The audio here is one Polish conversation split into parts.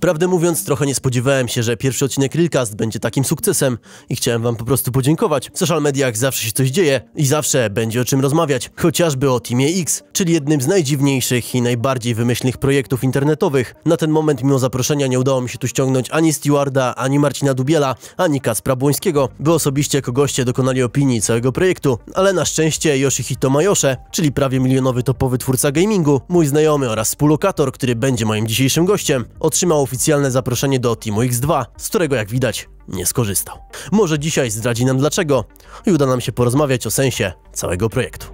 Prawdę mówiąc, trochę nie spodziewałem się, że pierwszy odcinek Realcast będzie takim sukcesem i chciałem wam po prostu podziękować. W social mediach zawsze się coś dzieje i zawsze będzie o czym rozmawiać, chociażby o Teamie X, czyli jednym z najdziwniejszych i najbardziej wymyślnych projektów internetowych. Na ten moment mimo zaproszenia nie udało mi się tu ściągnąć ani Stewarda, ani Marcina Dubiela, ani Kaspra Błońskiego, by osobiście jako goście dokonali opinii całego projektu, ale na szczęście Yoshihito Majosze, czyli prawie milionowy topowy twórca gamingu, mój znajomy oraz współlokator, który będzie moim dzisiejszym gościem, otrzymał oficjalne zaproszenie do Teamu X2, z którego jak widać nie skorzystał. Może dzisiaj zdradzi nam dlaczego i uda nam się porozmawiać o sensie całego projektu.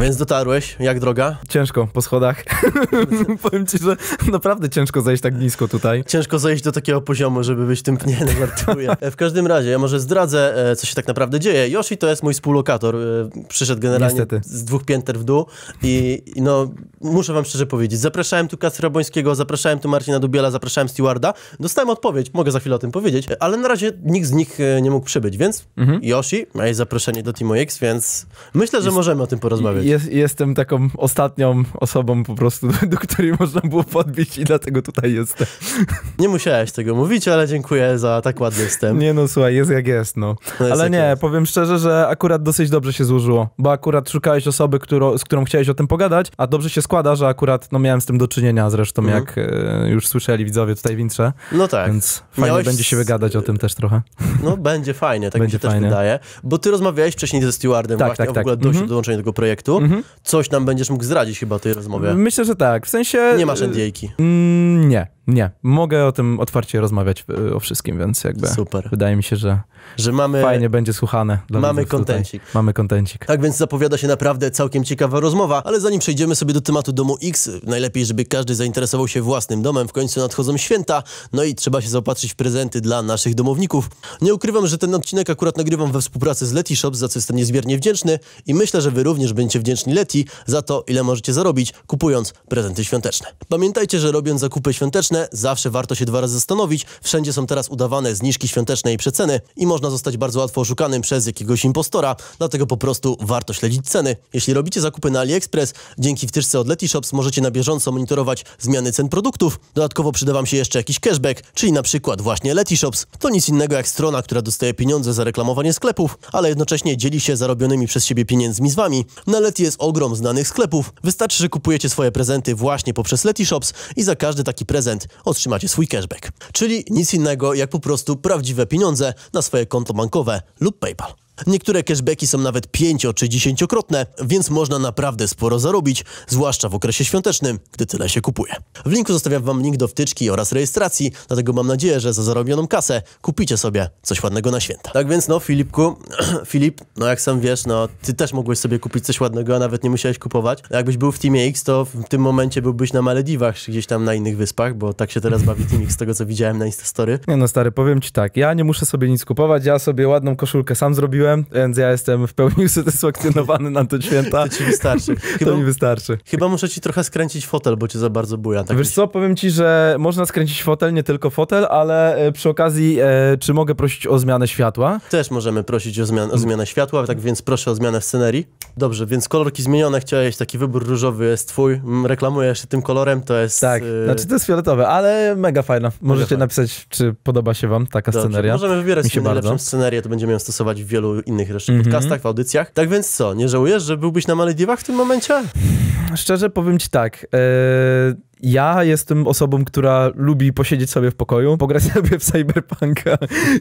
Więc dotarłeś, jak droga? Ciężko, po schodach. Powiem ci, że naprawdę ciężko zejść tak nisko tutaj. Ciężko zejść do takiego poziomu, żeby być tym pnie, no żartuję. E, w każdym razie, ja może zdradzę, e, co się tak naprawdę dzieje. Yoshi to jest mój współlokator. E, przyszedł generalnie Niestety. z dwóch pięter w dół i, no, muszę wam szczerze powiedzieć, zapraszałem tu Kacpra Bońskiego, zapraszałem tu Marcina Dubiela, zapraszałem Stewarda. Dostałem odpowiedź, mogę za chwilę o tym powiedzieć, ale na razie nikt z nich nie mógł przybyć, więc mhm. Yoshi ma jej zaproszenie do Team OX, więc myślę, że jest... możemy o tym porozmawiać jest, jestem taką ostatnią osobą po prostu, do, której można było podbić i dlatego tutaj jestem. Nie musiałeś tego mówić, ale dziękuję za tak ładny wstęp. Nie no, słuchaj, jest jak jest, no. no jest ale nie, jest. powiem szczerze, że akurat dosyć dobrze się złożyło, bo akurat szukałeś osoby, którą, z którą chciałeś o tym pogadać, a dobrze się składa, że akurat no miałem z tym do czynienia zresztą, mhm. jak e, już słyszeli widzowie tutaj w intrze. No tak. Więc fajnie Miałeś... będzie się wygadać o tym też trochę. No będzie fajnie, tak będzie mi się fajnie. też wydaje. Bo ty rozmawiałeś wcześniej ze stewardem tak, właśnie, tak, tak. w ogóle tak. do, mhm. do dołączenia tego projektu. Mhm. coś nam będziesz mógł zdradzić chyba tej rozmowie. Myślę, że tak. W sensie... Nie masz NDA-ki. Mm, nie. Nie, mogę o tym otwarcie rozmawiać e, o wszystkim, więc jakby Super. wydaje mi się, że, że mamy, fajnie będzie słuchane. mamy kontencik. Tutaj. Mamy kontencik. Tak więc zapowiada się naprawdę całkiem ciekawa rozmowa, ale zanim przejdziemy sobie do tematu domu X, najlepiej, żeby każdy zainteresował się własnym domem. W końcu nadchodzą święta, no i trzeba się zaopatrzyć w prezenty dla naszych domowników. Nie ukrywam, że ten odcinek akurat nagrywam we współpracy z Leti Shop, za co jestem niezmiernie wdzięczny i myślę, że wy również będziecie wdzięczni Leti za to, ile możecie zarobić, kupując prezenty świąteczne. Pamiętajcie, że robiąc zakupy świąteczne, świąteczne, zawsze warto się dwa razy zastanowić. Wszędzie są teraz udawane zniżki świąteczne i przeceny i można zostać bardzo łatwo oszukanym przez jakiegoś impostora, dlatego po prostu warto śledzić ceny. Jeśli robicie zakupy na AliExpress, dzięki wtyczce od Letyshops możecie na bieżąco monitorować zmiany cen produktów. Dodatkowo przyda Wam się jeszcze jakiś cashback, czyli na przykład właśnie Letyshops. To nic innego jak strona, która dostaje pieniądze za reklamowanie sklepów, ale jednocześnie dzieli się zarobionymi przez siebie pieniędzmi z Wami. Na Lety jest ogrom znanych sklepów. Wystarczy, że kupujecie swoje prezenty właśnie poprzez Letyshops i za każdy taki prezent otrzymacie swój cashback. Czyli nic innego jak po prostu prawdziwe pieniądze na swoje konto bankowe lub PayPal. Niektóre cashbacki są nawet pięcio- czy dziesięciokrotne, więc można naprawdę sporo zarobić, zwłaszcza w okresie świątecznym, gdy tyle się kupuje. W linku zostawiam Wam link do wtyczki oraz rejestracji, dlatego mam nadzieję, że za zarobioną kasę kupicie sobie coś ładnego na święta. Tak więc no Filipku, Filip, no jak sam wiesz, no ty też mogłeś sobie kupić coś ładnego, a nawet nie musiałeś kupować. Jakbyś był w Team X, to w tym momencie byłbyś na Malediwach, czy gdzieś tam na innych wyspach, bo tak się teraz bawi Team X z tego co widziałem na Instastory. Nie no stary, powiem ci tak, ja nie muszę sobie nic kupować, ja sobie ładną koszulkę sam zrobiłem, zrobiłem, więc ja jestem w pełni usatysfakcjonowany na te święta. To ci wystarczy. Chyba, to mi wystarczy. Chyba muszę ci trochę skręcić fotel, bo cię za bardzo buja. Tak Wiesz co, powiem ci, że można skręcić fotel, nie tylko fotel, ale e, przy okazji, e, czy mogę prosić o zmianę światła? Też możemy prosić o, zmian o zmianę światła, tak więc proszę o zmianę scenerii. Dobrze, więc kolorki zmienione, chciałeś, taki wybór różowy jest twój, mm, reklamujesz się tym kolorem, to jest... Tak, e... znaczy to jest fioletowe, ale mega fajna. Możecie mega napisać, czy podoba się wam taka Dobrze, sceneria. Możemy wybierać najlepszą bardzo. scenerię, to będziemy ją stosować w wielu innych jeszcze mm -hmm. podcastach, w audycjach. Tak więc co, nie żałujesz, że byłbyś na Malediwach w tym momencie? Szczerze powiem ci tak. Yy ja jestem osobą, która lubi posiedzieć sobie w pokoju, pograć sobie w cyberpunka,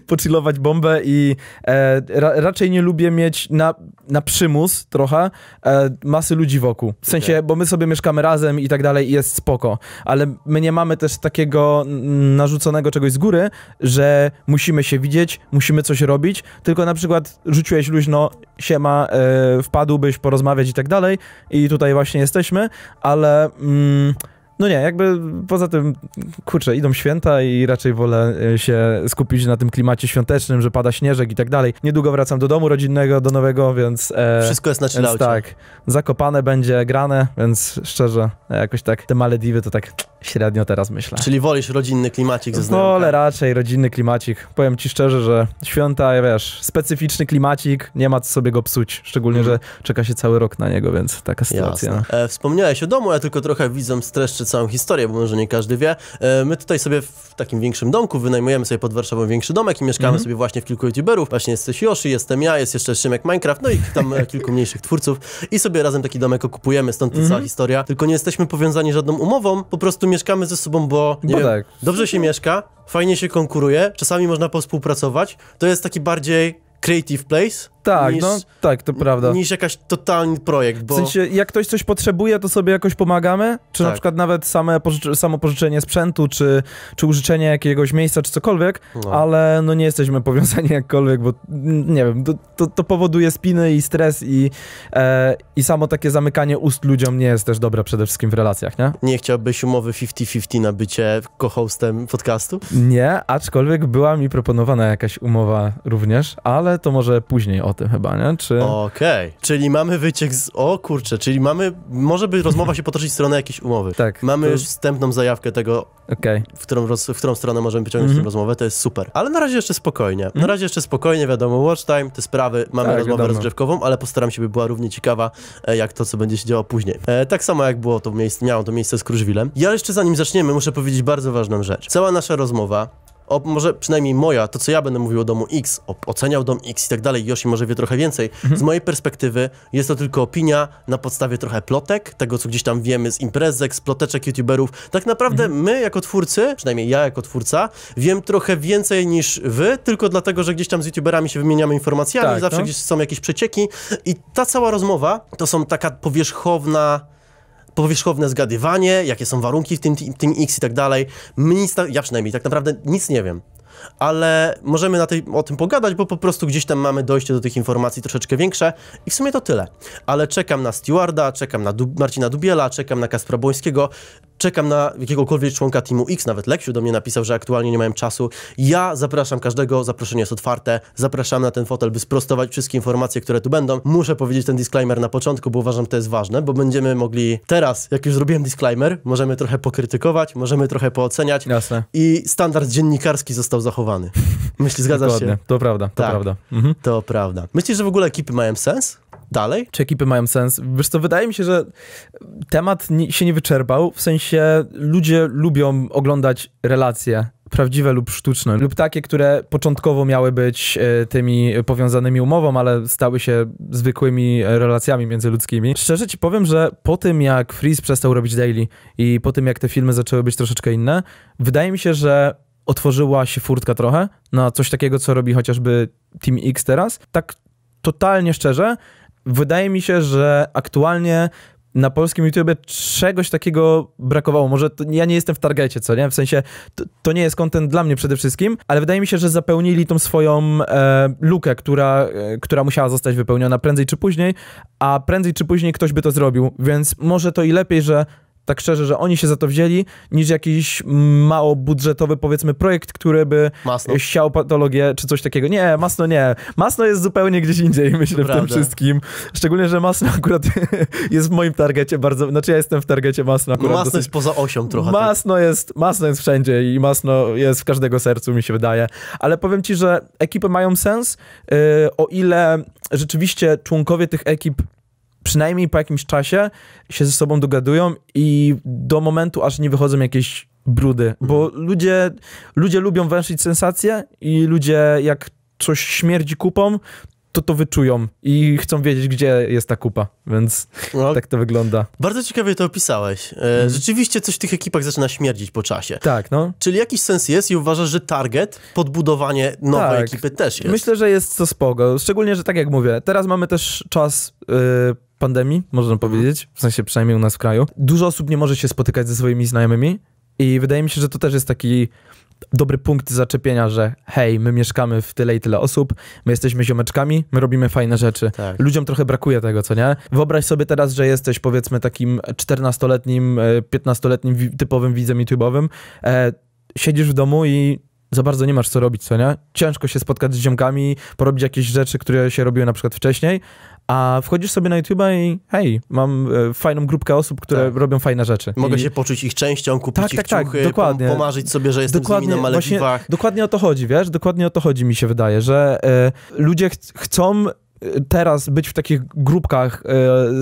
pocilować bombę i e, ra, raczej nie lubię mieć na, na przymus trochę e, masy ludzi wokół. W sensie, okay. bo my sobie mieszkamy razem i tak dalej i jest spoko, ale my nie mamy też takiego mm, narzuconego czegoś z góry, że musimy się widzieć, musimy coś robić, tylko na przykład rzuciłeś luźno, siema, e, wpadłbyś porozmawiać i tak dalej i tutaj właśnie jesteśmy, ale... Mm, no nie, jakby poza tym, kurczę, idą święta i raczej wolę e, się skupić na tym klimacie świątecznym, że pada śnieżek i tak dalej. Niedługo wracam do domu rodzinnego, do nowego, więc... E, Wszystko jest na chillaucie. Tak, zakopane będzie, grane, więc szczerze, e, jakoś tak te Malediwy to tak Średnio teraz myślę. Czyli wolisz rodzinny klimacik ze znajomkami? Wolę raczej rodzinny klimacik. Powiem ci szczerze, że święta, wiesz, specyficzny klimacik, nie ma co sobie go psuć. Szczególnie, mm. że czeka się cały rok na niego, więc taka sytuacja. E, wspomniałeś o domu, ja tylko trochę widzę streszczę całą historię, bo może nie każdy wie. E, my tutaj sobie w takim większym domku wynajmujemy sobie pod Warszawą większy domek i mieszkamy mm sobie właśnie w kilku youtuberów. Właśnie jesteś Yoshi, jestem ja, jest jeszcze Szymek Minecraft, no i tam e, kilku mniejszych twórców i sobie razem taki domek okupujemy, stąd ta mm cała historia. Tylko nie jesteśmy powiązani żadną umową, po prostu mieszkamy ze sobą, bo nie bo wiem, tak. dobrze się mieszka, fajnie się konkuruje, czasami można współpracować. To jest taki bardziej creative place, tak, no, niż, no, tak, to prawda. Niż jakaś totalny projekt, bo... W sensie, jak ktoś coś potrzebuje, to sobie jakoś pomagamy, czy tak. na przykład nawet same samo pożyczenie sprzętu, czy, czy użyczenie jakiegoś miejsca, czy cokolwiek, no. ale no nie jesteśmy powiązani jakkolwiek, bo nie wiem, to, to, to powoduje spiny i stres i, e, i samo takie zamykanie ust ludziom nie jest też dobre przede wszystkim w relacjach, nie? Nie chciałbyś umowy 50-50 na bycie co-hostem podcastu? Nie, aczkolwiek była mi proponowana jakaś umowa również, ale to może później o tym chyba, nie? Czy... Okej, okay. czyli mamy wyciek z... O kurczę, czyli mamy... Może by rozmowa się potoczyć w stronę jakiejś umowy. Tak. Mamy już wstępną zajawkę tego, okay. w, którą roz... w którą stronę możemy wyciągnąć mm -hmm. tę rozmowę, to jest super. Ale na razie jeszcze spokojnie. Na mhm. razie jeszcze spokojnie, wiadomo, watch time, te sprawy, mamy tak, rozmowę wiadomo. rozgrzewkową, ale postaram się, by była równie ciekawa, e, jak to, co będzie się działo później. E, tak samo jak było to miejsce, miało to miejsce z Kruszwilem. Ja jeszcze zanim zaczniemy, muszę powiedzieć bardzo ważną rzecz. Cała nasza rozmowa o, może przynajmniej moja, to co ja będę mówił o domu X, o, oceniał dom X i tak dalej, Yoshi może wie trochę więcej. Mhm. Z mojej perspektywy jest to tylko opinia na podstawie trochę plotek, tego co gdzieś tam wiemy z imprezek, z ploteczek youtuberów. Tak naprawdę mhm. my jako twórcy, przynajmniej ja jako twórca, wiem trochę więcej niż wy, tylko dlatego, że gdzieś tam z youtuberami się wymieniamy informacjami, tak, zawsze no. gdzieś są jakieś przecieki i ta cała rozmowa to są taka powierzchowna powierzchowne zgadywanie, jakie są warunki w tym, tym X i tak dalej. My nic, ja przynajmniej tak naprawdę nic nie wiem. Ale możemy na tej, o tym pogadać, bo po prostu gdzieś tam mamy dojście do tych informacji troszeczkę większe i w sumie to tyle. Ale czekam na Stewarda, czekam na du Marcina Dubiela, czekam na Kaspra Błońskiego czekam na jakiegokolwiek członka Teamu X, nawet Leksiu do mnie napisał, że aktualnie nie miałem czasu. Ja zapraszam każdego, zaproszenie jest otwarte, zapraszam na ten fotel, by sprostować wszystkie informacje, które tu będą. Muszę powiedzieć ten disclaimer na początku, bo uważam, że to jest ważne, bo będziemy mogli teraz, jak już zrobiłem disclaimer, możemy trochę pokrytykować, możemy trochę pooceniać. Jasne. I standard dziennikarski został zachowany. Myślisz, zgadzasz Dokładnie. się? To prawda, to tak, prawda. Mhm. To prawda. Myślisz, że w ogóle ekipy mają sens? dalej? Czy ekipy mają sens? Wiesz co, wydaje mi się, że temat nie, się nie wyczerpał, w sensie ludzie lubią oglądać relacje prawdziwe lub sztuczne, lub takie, które początkowo miały być e, tymi powiązanymi umową, ale stały się zwykłymi relacjami międzyludzkimi. Szczerze ci powiem, że po tym jak Freeze przestał robić daily i po tym jak te filmy zaczęły być troszeczkę inne, wydaje mi się, że otworzyła się furtka trochę na coś takiego, co robi chociażby Team X teraz. Tak totalnie szczerze, wydaje mi się, że aktualnie na polskim YouTube czegoś takiego brakowało. Może to, ja nie jestem w targecie, co nie? W sensie to, to, nie jest content dla mnie przede wszystkim, ale wydaje mi się, że zapełnili tą swoją e, lukę, która, e, która musiała zostać wypełniona prędzej czy później, a prędzej czy później ktoś by to zrobił, więc może to i lepiej, że tak szczerze, że oni się za to wzięli, niż jakiś mało budżetowy, powiedzmy, projekt, który by masno. siał patologię czy coś takiego. Nie, Masno nie. Masno jest zupełnie gdzieś indziej, myślę, to w tym wszystkim. Szczególnie, że Masno akurat jest w moim targecie bardzo, znaczy ja jestem w targecie Masno akurat. masno dosyć... jest poza osią trochę. Tak? Masno jest, Masno jest wszędzie i Masno jest w każdego sercu, mi się wydaje. Ale powiem ci, że ekipy mają sens, yy, o ile rzeczywiście członkowie tych ekip przynajmniej po jakimś czasie się ze sobą dogadują i do momentu, aż nie wychodzą jakieś brudy, mhm. bo ludzie, ludzie lubią węszyć sensacje i ludzie jak coś śmierdzi kupą, to to wyczują i chcą wiedzieć, gdzie jest ta kupa, więc no, tak to wygląda. Bardzo ciekawie to opisałeś. E, mm. Rzeczywiście coś w tych ekipach zaczyna śmierdzić po czasie. Tak, no. Czyli jakiś sens jest i uważasz, że target, podbudowanie nowej tak. ekipy też jest. Myślę, że jest to spoko. Szczególnie, że tak jak mówię, teraz mamy też czas... Y, pandemii, można mhm. powiedzieć, w sensie przynajmniej u nas w kraju. Dużo osób nie może się spotykać ze swoimi znajomymi i wydaje mi się, że to też jest taki dobry punkt zaczepienia, że hej, my mieszkamy w tyle i tyle osób, my jesteśmy ziomeczkami, my robimy fajne rzeczy. Tak. Ludziom trochę brakuje tego, co nie? Wyobraź sobie teraz, że jesteś powiedzmy takim 14-letnim, 15-letnim e, typowym widzem YouTube'owym, e, siedzisz w domu i za bardzo nie masz co robić, co nie? Ciężko się spotkać z ziomkami, porobić jakieś rzeczy, które się robiły na przykład wcześniej, a wchodzisz sobie na YouTube'a i hej, mam e, fajną grupkę osób, które tak. robią fajne rzeczy. Mogę I... się poczuć ich częścią, kupić tak, ich tak, tak ciuchy, tak, dokładnie. pomarzyć sobie, że jestem dokładnie, z nimi na Malediwach. Właśnie, dokładnie o to chodzi, wiesz? Dokładnie o to chodzi mi się wydaje, że e, ludzie ch chcą teraz być w takich grupkach e,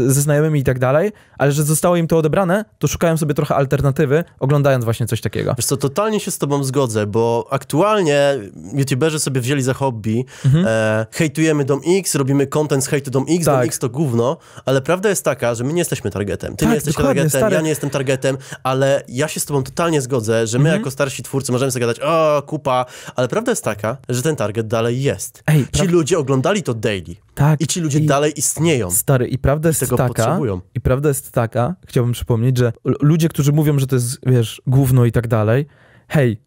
ze znajomymi i tak dalej, ale że zostało im to odebrane, to szukałem sobie trochę alternatywy, oglądając właśnie coś takiego. Wiesz co, totalnie się z tobą zgodzę, bo aktualnie youtuberzy sobie wzięli za hobby, mhm. e, hejtujemy Dom X, robimy content z hejtu Dom X, tak. Dom X to gówno, ale prawda jest taka, że my nie jesteśmy targetem. Ty tak, nie jesteś targetem, stary. ja nie jestem targetem, ale ja się z tobą totalnie zgodzę, że my mhm. jako starsi twórcy możemy sobie gadać, o, kupa, ale prawda jest taka, że ten target dalej jest. Ej, Ci ludzie oglądali to daily. Tak. I ci ludzie i, dalej istnieją. Stary, i prawda jest tego taka. Potrzebują. I prawda jest taka, chciałbym przypomnieć, że ludzie, którzy mówią, że to jest, wiesz, główno i tak dalej, hej,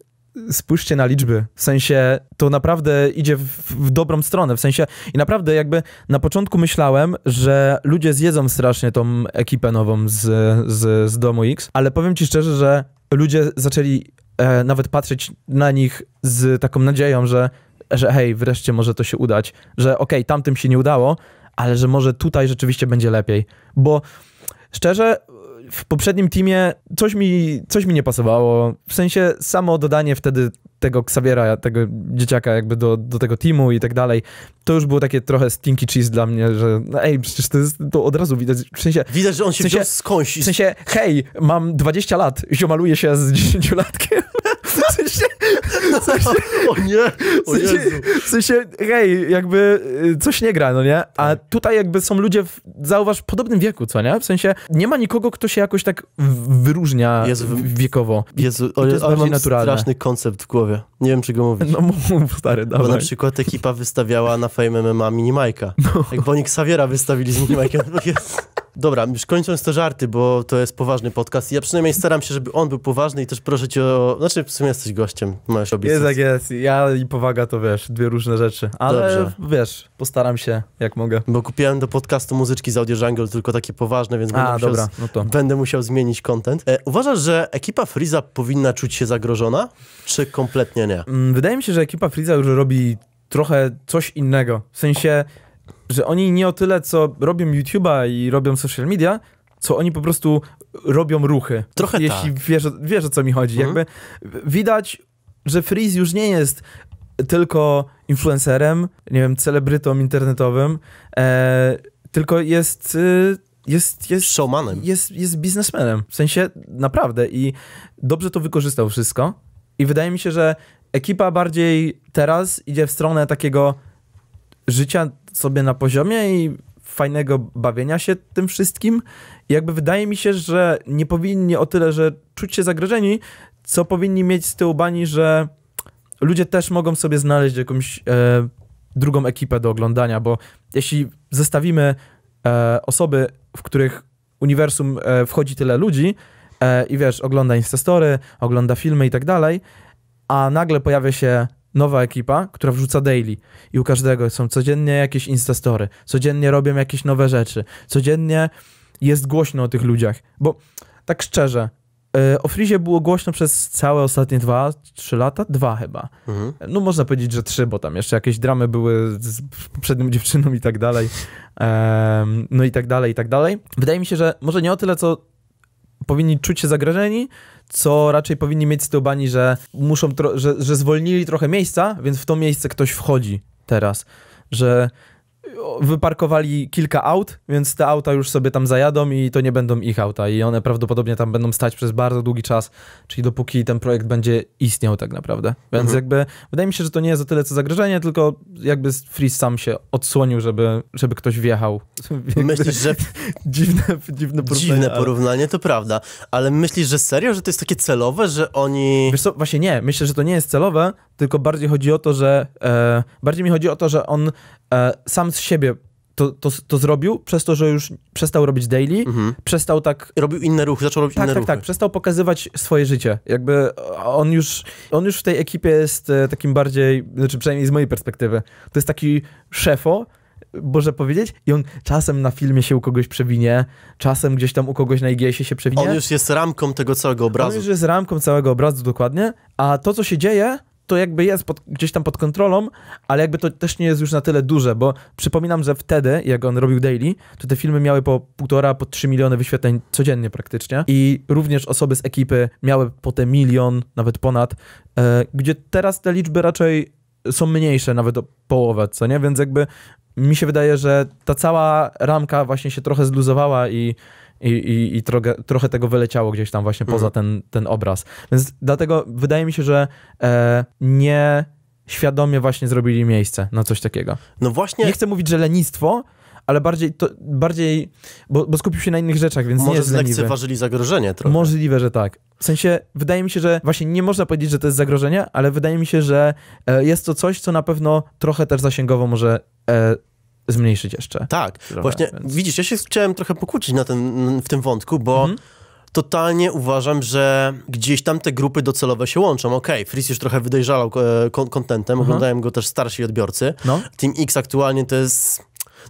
spójrzcie na liczby. W sensie to naprawdę idzie w, w, dobrą stronę. W sensie i naprawdę jakby na początku myślałem, że ludzie zjedzą strasznie tą ekipę nową z, z, z domu X, ale powiem ci szczerze, że ludzie zaczęli e, nawet patrzeć na nich z taką nadzieją, że że hej, wreszcie może to się udać, że okej, okay, tamtym się nie udało, ale że może tutaj rzeczywiście będzie lepiej, bo szczerze w poprzednim teamie coś mi, coś mi nie pasowało. W sensie samo dodanie wtedy tego Xaviera, tego dzieciaka jakby do, do tego teamu i tak dalej, to już było takie trochę stinky cheese dla mnie, że no ej, przecież to, jest, to od razu widać, w sensie... Widać, że on się w sensie, wziął skądś. W sensie, hej, mam 20 lat, ziomaluję się z 10-latkiem. W sensie, w sensie, o nie, o Jezu. W sensie, hej, jakby y, coś nie gra, no nie? A tak. tutaj jakby są ludzie, w, zauważ, w podobnym wieku, co nie? W sensie, nie ma nikogo, kto się jakoś tak wyróżnia Jezu, wiekowo. Jezu, o, to jest bardziej naturalne. straszny koncept w głowie. Nie wiem, czy go mówić. No mów, stary, dawaj. Bo na przykład ekipa wystawiała na Fame MMA minimajka. No. Jak Bonik Sawiera wystawili z Minimajka. Dobra, już kończąc te żarty, bo to jest poważny podcast. Ja przynajmniej staram się, żeby on był poważny i też proszę cię o... Znaczy, w sumie jesteś gościem, Masz jest jak jest. Ja i powaga to wiesz, dwie różne rzeczy. Ale Dobrze. wiesz, postaram się jak mogę. Bo kupiłem do podcastu muzyczki z Audio Jungle tylko takie poważne, więc będę, musiał, dobra, no to. będę musiał zmienić content. E, uważasz, że ekipa Freeza powinna czuć się zagrożona, czy kompletnie nie? Mm, wydaje mi się, że ekipa Freeza już robi trochę coś innego. W sensie, że oni nie o tyle, co robią YouTube'a i robią social media, co oni po prostu robią ruchy. Trochę jeśli tak. wiesz, wiesz o co mi chodzi. Mhm. Jakby widać że Freeze już nie jest tylko influencerem, nie wiem, celebrytą internetowym, e, tylko jest... E, jest, jest showmanem. Jest, jest biznesmenem. W sensie naprawdę i dobrze to wykorzystał wszystko. I wydaje mi się, że ekipa bardziej teraz idzie w stronę takiego życia sobie na poziomie i fajnego bawienia się tym wszystkim. I jakby wydaje mi się, że nie powinni o tyle, że czuć się zagrożeni, co powinni mieć z tyłu bani, że ludzie też mogą sobie znaleźć jakąś e, drugą ekipę do oglądania, bo jeśli zestawimy e, osoby, w których uniwersum e, wchodzi tyle ludzi e, i wiesz, ogląda Instastory, ogląda filmy i tak dalej, a nagle pojawia się nowa ekipa, która wrzuca daily i u każdego są codziennie jakieś Instastory, codziennie robią jakieś nowe rzeczy, codziennie jest głośno o tych ludziach, bo tak szczerze, E, o Frizie było głośno przez całe ostatnie dwa, trzy lata? Dwa chyba. Mhm. No można powiedzieć, że trzy, bo tam jeszcze jakieś dramy były z poprzednią dziewczyną i tak dalej. Um, no i tak dalej, i tak dalej. Wydaje mi się, że może nie o tyle, co powinni czuć się zagrożeni, co raczej powinni mieć z tyłu bani, że muszą, że, że zwolnili trochę miejsca, więc w to miejsce ktoś wchodzi teraz. Że wyparkowali kilka aut, więc te auta już sobie tam zajadą i to nie będą ich auta i one prawdopodobnie tam będą stać przez bardzo długi czas, czyli dopóki ten projekt będzie istniał tak naprawdę. Więc mhm. jakby wydaje mi się, że to nie jest o tyle co zagrożenie, tylko jakby Freeze sam się odsłonił, żeby, żeby ktoś wjechał. Myślisz, że... dziwne, dziwne porównanie. Dziwne porównanie, ale... to prawda, ale myślisz, że serio, że to jest takie celowe, że oni... Wiesz co, właśnie nie, myślę, że to nie jest celowe, tylko bardziej chodzi o to, że e, bardziej mi chodzi o to, że on e, sam z siebie to, to, to zrobił, przez to, że już przestał robić daily, mhm. przestał tak... Robił inne ruchy, zaczął robić tak, inne tak, ruchy. Tak, tak, przestał pokazywać swoje życie. Jakby on już, on już w tej ekipie jest e, takim bardziej, znaczy przynajmniej z mojej perspektywy, to jest taki szefo, Boże powiedzieć, i on czasem na filmie się u kogoś przewinie, czasem gdzieś tam u kogoś na IGS się przewinie. On już jest ramką tego całego obrazu. On już jest ramką całego obrazu, dokładnie, a to, co się dzieje, to jakby jest pod, gdzieś tam pod kontrolą, ale jakby to też nie jest już na tyle duże, bo przypominam, że wtedy, jak on robił daily, to te filmy miały po półtora, po trzy miliony wyświetleń codziennie praktycznie i również osoby z ekipy miały po te milion, nawet ponad, e, gdzie teraz te liczby raczej są mniejsze, nawet o połowę, co nie? Więc jakby mi się wydaje, że ta cała ramka właśnie się trochę zluzowała i i, i, i trochę, trochę, tego wyleciało gdzieś tam właśnie mhm. poza ten, ten obraz. Więc dlatego wydaje mi się, że e, nie świadomie właśnie zrobili miejsce na coś takiego. No właśnie. Nie chcę mówić, że lenistwo, ale bardziej, to, bardziej bo, bo, skupił się na innych rzeczach, więc Może nie jest zlekceważyli zagrożenie trochę. Możliwe, że tak. W sensie, wydaje mi się, że właśnie nie można powiedzieć, że to jest zagrożenie, ale wydaje mi się, że e, jest to coś, co na pewno trochę też zasięgowo może e, zmniejszyć jeszcze. Tak, trochę, właśnie więc... widzisz, ja się chciałem trochę pokłócić na ten, w tym wątku, bo mhm. totalnie uważam, że gdzieś tam te grupy docelowe się łączą. Okej, okay, Fris już trochę wydejrzalał e, kontentem, mhm. oglądają go też starsi odbiorcy. No. Team X aktualnie to jest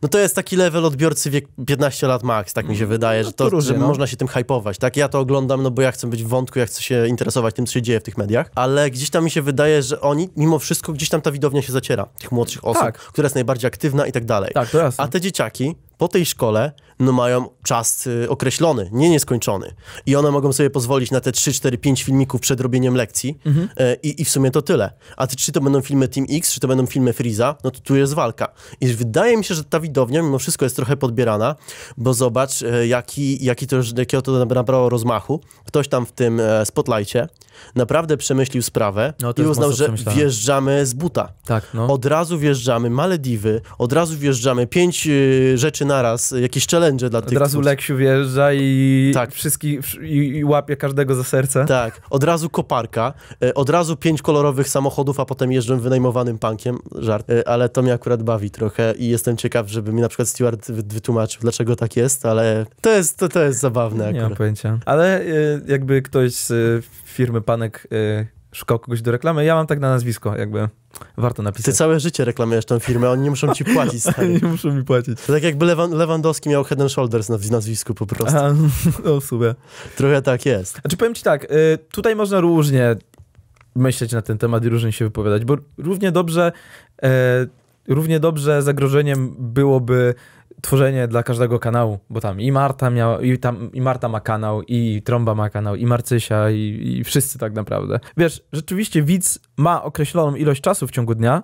no to jest taki level odbiorcy wiek 15 lat max, tak mi się mm. wydaje, no, że to, to różnie, że no. można się tym hypować, tak? Ja to oglądam, no bo ja chcę być w wątku, ja chcę się interesować tym, co się dzieje w tych mediach, ale gdzieś tam mi się wydaje, że oni, mimo wszystko, gdzieś tam ta widownia się zaciera, tych młodszych osób, tak. która jest najbardziej aktywna i tak dalej. Tak, to jasne. A te dzieciaki, po tej szkole no mają czas y, określony, nie nieskończony. I one mogą sobie pozwolić na te 3, 4, 5 filmików przed robieniem lekcji mhm. E, i, i w sumie to tyle. A czy to będą filmy Team X, czy to będą filmy Freeza, no to tu jest walka. I wydaje mi się, że ta widownia mimo wszystko jest trochę podbierana, bo zobacz, e, jaki, jaki to, jakiego to nabrało rozmachu. Ktoś tam w tym e, spotlightie naprawdę przemyślił sprawę no, i uznał, że wjeżdżamy z buta. Tak, no. Od razu wjeżdżamy Malediwy, od razu wjeżdżamy pięć y, rzeczy naraz, jakieś challenge dla od tych. Od razu Leksiu wjeżdża i, tak. i, i, łapie każdego za serce. Tak, od razu koparka, y, od razu pięć kolorowych samochodów, a potem jeżdżą wynajmowanym punkiem, żart, y, ale to mnie akurat bawi trochę i jestem ciekaw, żeby mi na przykład Stewart wytłumaczył, dlaczego tak jest, ale to jest, to, to jest zabawne akurat. Nie mam pojęcia. Ale e, jakby ktoś z firmy Panek y, szukał kogoś do reklamy. Ja mam tak na nazwisko, jakby warto napisać. Ty całe życie reklamujesz tą firmę, oni nie muszą ci płacić. nie muszą mi płacić. To tak jakby Lewandowski miał Head and Shoulders na nazwisku po prostu. A, no w sumie. Trochę tak jest. Znaczy powiem ci tak, y, tutaj można różnie myśleć na ten temat i różnie się wypowiadać, bo równie dobrze, y, równie dobrze zagrożeniem byłoby tworzenie dla każdego kanału, bo tam i Marta miała, i, tam, i Marta ma kanał, i Trąba ma kanał, i Marcysia, i, i wszyscy tak naprawdę. Wiesz, rzeczywiście widz ma określoną ilość czasu w ciągu dnia,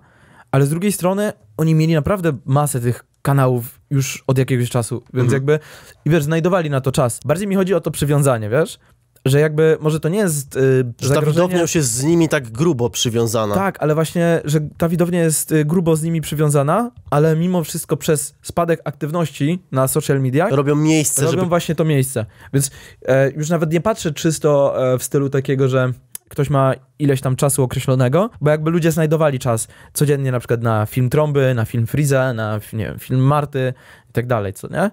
ale z drugiej strony oni mieli naprawdę masę tych kanałów już od jakiegoś czasu, więc mhm. jakby, i wiesz, znajdowali na to czas. Bardziej mi chodzi o to przywiązanie, wiesz? że jakby może to nie jest y, Że ta widownia już jest z nimi tak grubo przywiązana. Tak, ale właśnie, że ta widownia jest y, grubo z nimi przywiązana, ale mimo wszystko przez spadek aktywności na social mediach... Robią miejsce, Robią żeby... właśnie to miejsce. Więc e, już nawet nie patrzę czysto e, w stylu takiego, że ktoś ma ileś tam czasu określonego, bo jakby ludzie znajdowali czas codziennie na przykład na film Trąby, na film Freeza, na nie wiem, film Marty i tak dalej, co nie?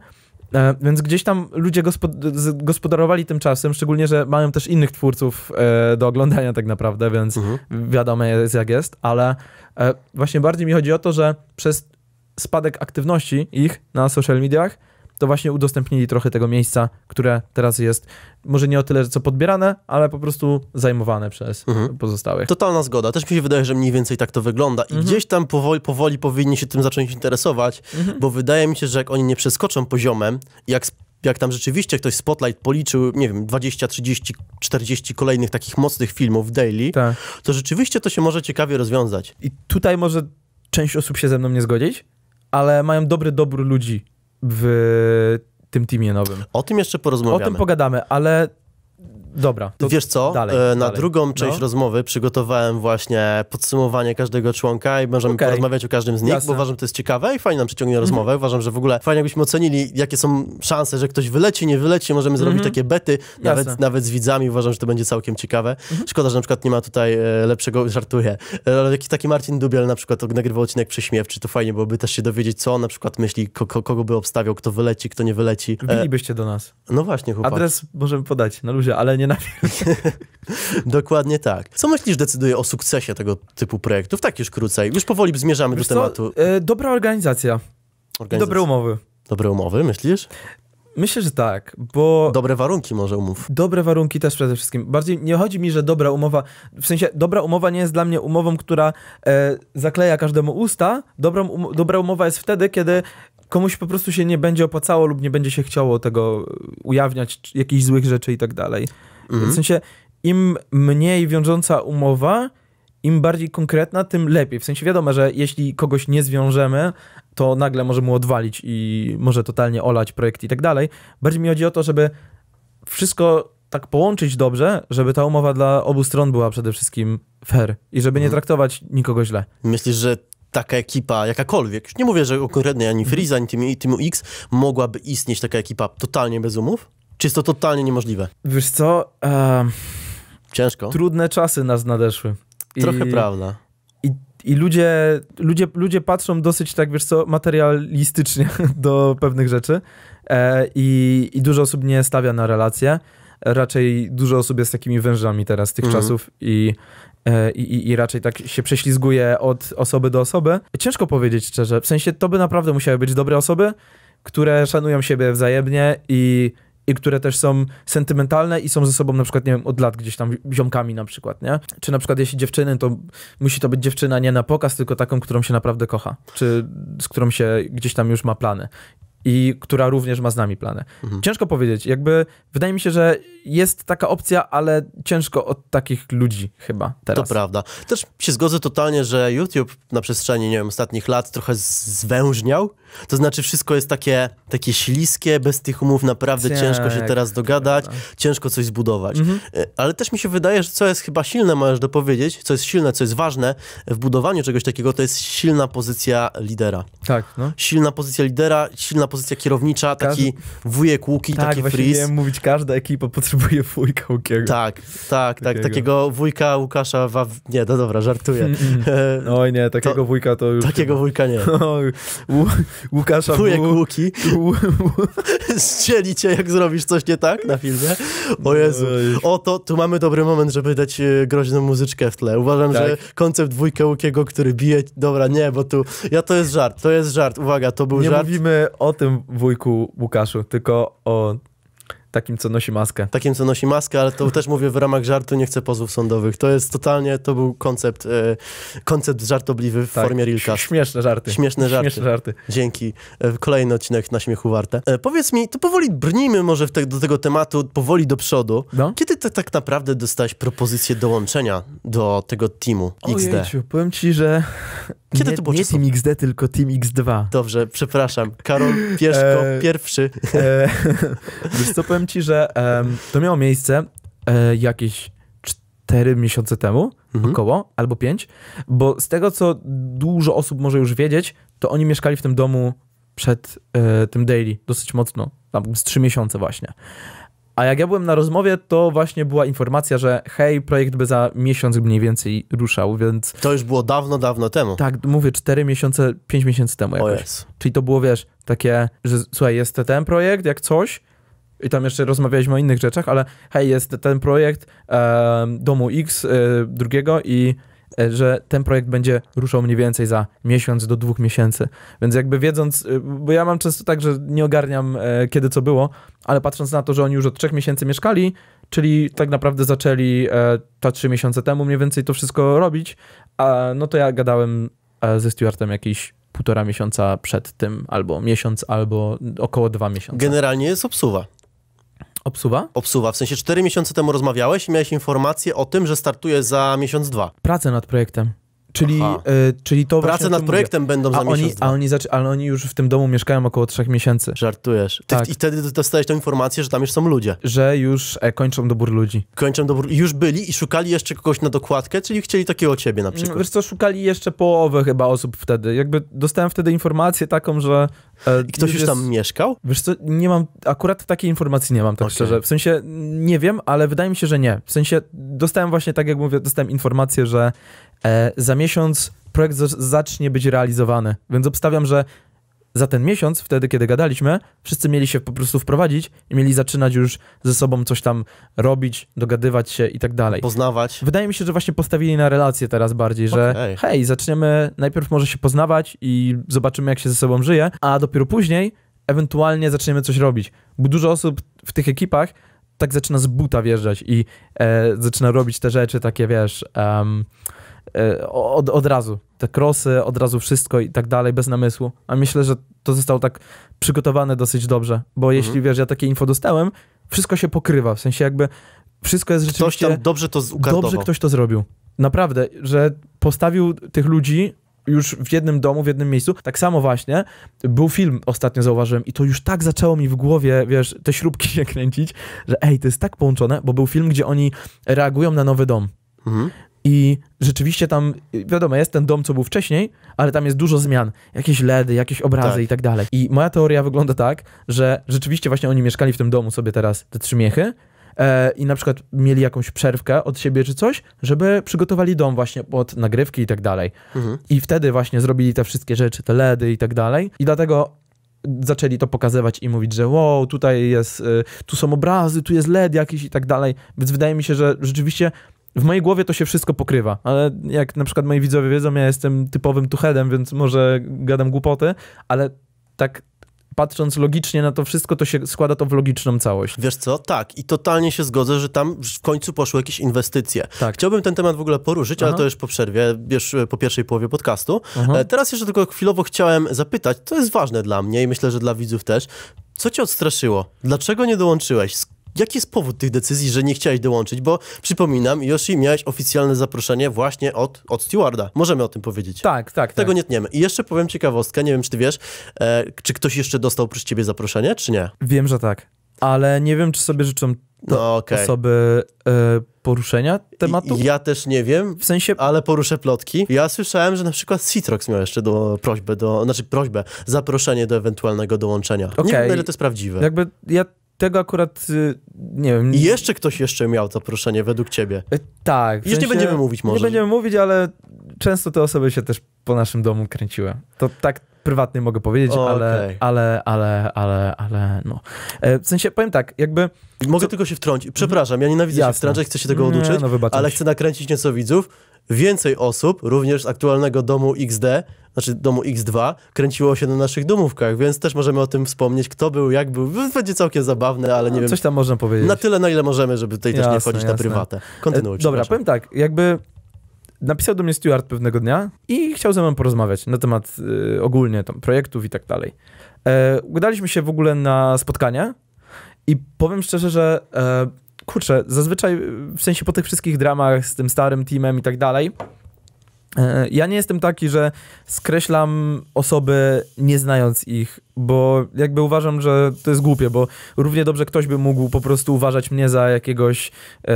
E, więc gdzieś tam ludzie gospodarowali tym czasem, szczególnie, że mają też innych twórców e, do oglądania tak naprawdę, więc mhm. wiadomo jest jak jest, ale e, właśnie bardziej mi chodzi o to, że przez spadek aktywności ich na social mediach to właśnie udostępnili trochę tego miejsca, które teraz jest może nie o tyle, co podbierane, ale po prostu zajmowane przez mhm. pozostałych. Totalna zgoda. Też mi się wydaje, że mniej więcej tak to wygląda i mhm. gdzieś tam powoli, powoli powinni się tym zacząć interesować, mhm. bo wydaje mi się, że jak oni nie przeskoczą poziomem, jak jak tam rzeczywiście ktoś Spotlight policzył, nie wiem, 20, 30, 40 kolejnych takich mocnych filmów daily, tak. to rzeczywiście to się może ciekawie rozwiązać. I tutaj może część osób się ze mną nie zgodzić, ale mają dobry dobór ludzi w tym teamie nowym. O tym jeszcze porozmawiamy. O tym pogadamy, ale Dobra. Wiesz co, dalej, e, na dalej. drugą część no. rozmowy przygotowałem właśnie podsumowanie każdego członka i możemy okay. porozmawiać o każdym z nich, Jasne. bo uważam, że to jest ciekawe i fajnie nam przyciągnie mhm. rozmowę. Mm. Uważam, że w ogóle fajnie byśmy ocenili, jakie są szanse, że ktoś wyleci, nie wyleci, możemy zrobić mm -hmm. takie bety, nawet, nawet z widzami. Uważam, że to będzie całkiem ciekawe. Mm -hmm. Szkoda, że na przykład nie ma tutaj e, lepszego, żartuję, e, ale jakiś taki Marcin Dubiel na przykład nagrywał odcinek prześmiewczy, to fajnie byłoby też się dowiedzieć, co on na przykład myśli, kogo by obstawiał, kto wyleci, kto nie wyleci. Bilibyście do nas. No właśnie, chłopaki. Adres możemy podać na luzie, ale nie Dokładnie tak. Co myślisz decyduje o sukcesie tego typu projektów? Tak już krócej. Już powoli zmierzamy Wiesz do co? tematu. E, dobra organizacja. organizacja. Dobre umowy. Dobre umowy, myślisz? Myślę, że tak, bo. Dobre warunki może umów. Dobre warunki też przede wszystkim. Bardziej nie chodzi mi, że dobra umowa. W sensie, dobra umowa nie jest dla mnie umową, która e, zakleja każdemu usta. Dobra, um, dobra umowa jest wtedy, kiedy komuś po prostu się nie będzie opłacało lub nie będzie się chciało tego e, ujawniać, jakichś złych rzeczy i tak dalej. Mhm. W sensie im mniej wiążąca umowa, im bardziej konkretna, tym lepiej. W sensie wiadomo, że jeśli kogoś nie zwiążemy, to nagle może mu odwalić i może totalnie olać projekt i tak dalej. Bardziej mi chodzi o to, żeby wszystko tak połączyć dobrze, żeby ta umowa dla obu stron była przede wszystkim fair i żeby nie mhm. traktować nikogo źle. Myślisz, że taka ekipa, jakakolwiek, już nie mówię, że konkretnie ani Freeza, ani Team, X, mogłaby istnieć taka ekipa totalnie bez umów? Czy jest to totalnie niemożliwe? Wiesz co? Ciężko. Trudne czasy nas nadeszły. Trochę prawda. I, i ludzie, ludzie, ludzie patrzą dosyć tak, wiesz co, materialistycznie do pewnych rzeczy e, i, i dużo osób nie stawia na relacje. Raczej dużo osób jest takimi wężami teraz tych mhm. czasów e, i, i, i, raczej tak się prześlizguje od osoby do osoby. Ciężko powiedzieć szczerze. W sensie to by naprawdę musiały być dobre osoby, które szanują siebie wzajemnie i i które też są sentymentalne i są ze sobą na przykład, nie wiem, od lat gdzieś tam ziomkami na przykład, nie? Czy na przykład jeśli dziewczyny, to musi to być dziewczyna nie na pokaz, tylko taką, którą się naprawdę kocha, czy z którą się gdzieś tam już ma plany i która również ma z nami plany. Mhm. Ciężko powiedzieć, jakby wydaje mi się, że jest taka opcja, ale ciężko od takich ludzi chyba teraz. To prawda. Też się zgodzę totalnie, że YouTube na przestrzeni, nie wiem, ostatnich lat trochę zwężniał to znaczy wszystko jest takie, takie śliskie, bez tych umów naprawdę tak, ciężko się teraz tak, dogadać, tak, ciężko coś zbudować. Mhm. E, ale też mi się wydaje, że co jest chyba silne, możesz dopowiedzieć, co jest silne, co jest ważne w budowaniu czegoś takiego, to jest silna pozycja lidera. Tak, no. Silna pozycja lidera, silna pozycja kierownicza, taki wujek łuki, tak, taki freeze. Tak, mówić, każda ekipa potrzebuje wujka łukiego. Tak, tak, takiego. tak, takiego wujka Łukasza, Waw... nie, no dobra, żartuję. Mm, mm. Oj nie, takiego to, wujka to już... Takiego chyba... wujka nie. Łukasza Wujek Bu... Łuki. Zdzieli cię, jak zrobisz coś nie tak na filmie. O Jezu. No o, to tu mamy dobry moment, żeby dać e, groźną muzyczkę w tle. Uważam, tak. że koncept dwójkę Łukiego, który bije... Dobra, nie, bo tu... Ja to jest żart, to jest żart. Uwaga, to był nie żart. Nie mówimy o tym wujku Łukaszu, tylko o takim, co nosi maskę. Takim, co nosi maskę, ale to też mówię w ramach żartu, nie chcę pozwów sądowych. To jest totalnie, to był koncept, e, koncept żartobliwy w tak. formie Rilka. Śmieszne żarty. Śmieszne żarty. Śmieszne żarty. Dzięki. E, kolejny odcinek na śmiechu warte. E, powiedz mi, to powoli brnijmy może te, do tego tematu, powoli do przodu. No? Kiedy ty tak naprawdę dostałeś propozycję dołączenia do tego teamu XD? Ojejciu, powiem ci, że kiedy nie, to było nie Team XD, tylko Team X2. Dobrze, przepraszam. Karol Pieszko, e, pierwszy. E, wiesz co, powiem ci, że um, to miało miejsce e, jakieś 4 miesiące temu, mhm. około, albo 5, bo z tego, co dużo osób może już wiedzieć, to oni mieszkali w tym domu przed e, tym daily dosyć mocno, tam z 3 miesiące właśnie. A jak ja byłem na rozmowie, to właśnie była informacja, że hej, projekt by za miesiąc mniej więcej ruszał, więc... To już było dawno, dawno temu. Tak, mówię, 4 miesiące, 5 miesięcy temu jakoś. O jest. Czyli to było, wiesz, takie, że słuchaj, jest ten projekt, jak coś, i tam jeszcze rozmawialiśmy o innych rzeczach, ale hej, jest ten projekt e, Domu X e, drugiego i e, że ten projekt będzie ruszał mniej więcej za miesiąc do dwóch miesięcy. Więc jakby wiedząc, y, bo ja mam często tak, że nie ogarniam e, kiedy co było, ale patrząc na to, że oni już od trzech miesięcy mieszkali, czyli tak naprawdę zaczęli e, ta trzy miesiące temu mniej więcej to wszystko robić, a, no to ja gadałem e, ze Stuartem jakiś półtora miesiąca przed tym, albo miesiąc, albo około dwa miesiące. Generalnie jest obsuwa. Obsuwa? Obsuwa. W sensie 4 miesiące temu rozmawiałeś i miałeś informację o tym, że startuje za miesiąc, dwa. Pracę nad projektem. Czyli, y, czyli to Prace nad projektem mówię. będą za a miesiąc, oni, a oni, Ale oni już w tym domu mieszkają około trzech miesięcy. Żartujesz. Ty, tak. I wtedy dostajesz tą informację, że tam już są ludzie. Że już e, kończą dobór ludzi. Kończą dobór... Już byli i szukali jeszcze kogoś na dokładkę, czyli chcieli takiego ciebie na przykład. Wiesz co, szukali jeszcze połowę chyba osób wtedy. Jakby dostałem wtedy informację taką, że... E, I ktoś już, jest... tam mieszkał? Wiesz co, nie mam... Akurat takiej informacji nie mam, tak okay. szczerze. W sensie nie wiem, ale wydaje mi się, że nie. W sensie dostałem właśnie, tak jak mówię, dostałem informację, że E, za miesiąc projekt zacznie być realizowany, więc obstawiam, że za ten miesiąc, wtedy kiedy gadaliśmy, wszyscy mieli się po prostu wprowadzić i mieli zaczynać już ze sobą coś tam robić, dogadywać się i tak dalej. Poznawać. Wydaje mi się, że właśnie postawili na relacje teraz bardziej, że okay. hej, zaczniemy najpierw może się poznawać i zobaczymy jak się ze sobą żyje, a dopiero później ewentualnie zaczniemy coś robić. Bo dużo osób w tych ekipach tak zaczyna z buta wjeżdżać i e, zaczyna robić te rzeczy takie, wiesz... Um, E, od, od razu. Te krosy, od razu wszystko i tak dalej, bez namysłu. A myślę, że to zostało tak przygotowane dosyć dobrze, bo mhm. jeśli wiesz, ja takie info dostałem, wszystko się pokrywa, w sensie jakby wszystko jest rzeczywiście... Ktoś tam dobrze to ukartował. Dobrze ktoś to zrobił. Naprawdę, że postawił tych ludzi już w jednym domu, w jednym miejscu. Tak samo właśnie był film, ostatnio zauważyłem, i to już tak zaczęło mi w głowie, wiesz, te śrubki się kręcić, że ej, to jest tak połączone, bo był film, gdzie oni reagują na nowy dom. Mhm. I rzeczywiście tam, wiadomo, jest ten dom, co był wcześniej, ale tam jest dużo zmian. Jakieś LEDy, jakieś obrazy tak. i tak dalej. I moja teoria wygląda tak, że rzeczywiście właśnie oni mieszkali w tym domu sobie teraz, te trzy miechy, e, i na przykład mieli jakąś przerwkę od siebie czy coś, żeby przygotowali dom właśnie pod nagrywki i tak dalej. Mhm. I wtedy właśnie zrobili te wszystkie rzeczy, te LEDy i tak dalej. I dlatego zaczęli to pokazywać i mówić, że wow, tutaj jest, y, tu są obrazy, tu jest LED jakiś i tak dalej. Więc wydaje mi się, że rzeczywiście w mojej głowie to się wszystko pokrywa, ale jak na przykład moi widzowie wiedzą, ja jestem typowym tuchedem, więc może gadam głupoty, ale tak patrząc logicznie na to wszystko, to się składa to w logiczną całość. Wiesz co, tak i totalnie się zgodzę, że tam w końcu poszły jakieś inwestycje. Tak. Chciałbym ten temat w ogóle poruszyć, Aha. ale to już po przerwie, wiesz, po pierwszej połowie podcastu. Aha. E, teraz jeszcze tylko chwilowo chciałem zapytać, to jest ważne dla mnie i myślę, że dla widzów też, co cię odstraszyło? Dlaczego nie dołączyłeś? jaki jest powód tych decyzji, że nie chciałeś dołączyć? Bo przypominam, Yoshi, miałeś oficjalne zaproszenie właśnie od, od stewarda. Możemy o tym powiedzieć. Tak, tak. tak. Tego tak. nie tniemy. I jeszcze powiem ciekawostkę, nie wiem, czy ty wiesz, e, czy ktoś jeszcze dostał przez ciebie zaproszenie, czy nie? Wiem, że tak. Ale nie wiem, czy sobie życzą no, okay. osoby e, poruszenia tematu? Ja też nie wiem, w sensie... ale poruszę plotki. Ja słyszałem, że na przykład Citrox miał jeszcze do prośbę, do, znaczy prośbę, zaproszenie do ewentualnego dołączenia. Okay. Nie wiem, ile to jest prawdziwe. Jakby ja tego akurat y, nie wiem. I jeszcze ktoś jeszcze miał zaproszenie według ciebie. Y, tak. Już nie będziemy mówić może. Nie będziemy mówić, ale często te osoby się też po naszym domu kręciły. To tak prywatnie mogę powiedzieć, okay. ale, ale, ale, ale, ale no. E, w sensie powiem tak, jakby... Mogę co... tylko się wtrącić. Przepraszam, ja nienawidzę Jasne. się wtrącać, chcę się tego oduczyć, nie, no ale chcę nakręcić nieco widzów, Więcej osób, również z aktualnego domu XD, znaczy domu X2, kręciło się na naszych domówkach, więc też możemy o tym wspomnieć, kto był, jak był. Będzie całkiem zabawne, ale nie no, wiem. Coś tam można powiedzieć. Na tyle, na ile możemy, żeby tutaj jasne, też nie wchodzić jasne. na prywatę. Kontynuuj. E, dobra, powiem tak, jakby napisał do mnie Stuart pewnego dnia i chciał ze mną porozmawiać na temat y, ogólnie tam projektów i tak dalej. E, udaliśmy się w ogóle na spotkanie i powiem szczerze, że e, kurczę, zazwyczaj y, w sensie po tych wszystkich dramach z tym starym teamem i tak dalej, e, ja nie jestem taki, że skreślam osoby nie znając ich bo jakby uważam, że to jest głupie, bo równie dobrze ktoś by mógł po prostu uważać mnie za jakiegoś, e,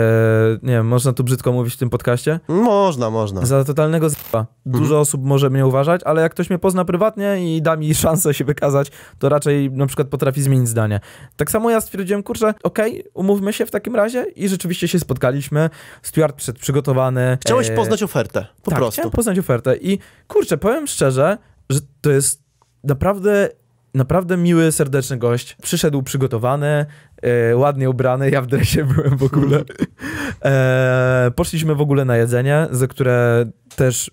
nie wiem, można tu brzydko mówić w tym podcaście? Można, można. Za totalnego zba. Dużo mhm. osób może mnie uważać, ale jak ktoś mnie pozna prywatnie i da mi szansę się wykazać, to raczej na przykład potrafi zmienić zdanie. Tak samo ja stwierdziłem, kurczę, okej, okay, umówmy się w takim razie i rzeczywiście się spotkaliśmy. Stuart przed przygotowany. Chciałeś e... poznać ofertę, po tak, prostu. chciałem poznać ofertę i kurczę, powiem szczerze, że to jest naprawdę naprawdę miły, serdeczny gość. Przyszedł przygotowany, e, ładnie ubrany, ja w dresie byłem w ogóle. E, poszliśmy w ogóle na jedzenie, za które też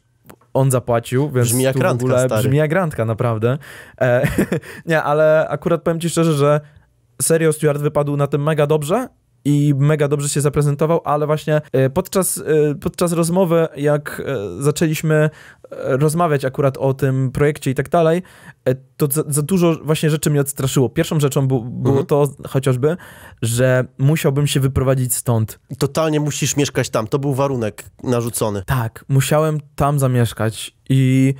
on zapłacił, więc brzmi jak tu randka, w ogóle stary. brzmi jak randka, naprawdę. E, nie, ale akurat powiem ci szczerze, że serio Stuart wypadł na tym mega dobrze i mega dobrze się zaprezentował, ale właśnie e, podczas, e, podczas rozmowy, jak e, zaczęliśmy rozmawiać akurat o tym projekcie i tak dalej, to za, za dużo właśnie rzeczy mnie odstraszyło. Pierwszą rzeczą bu, było mhm. to chociażby, że musiałbym się wyprowadzić stąd. Totalnie musisz mieszkać tam, to był warunek narzucony. Tak, musiałem tam zamieszkać i,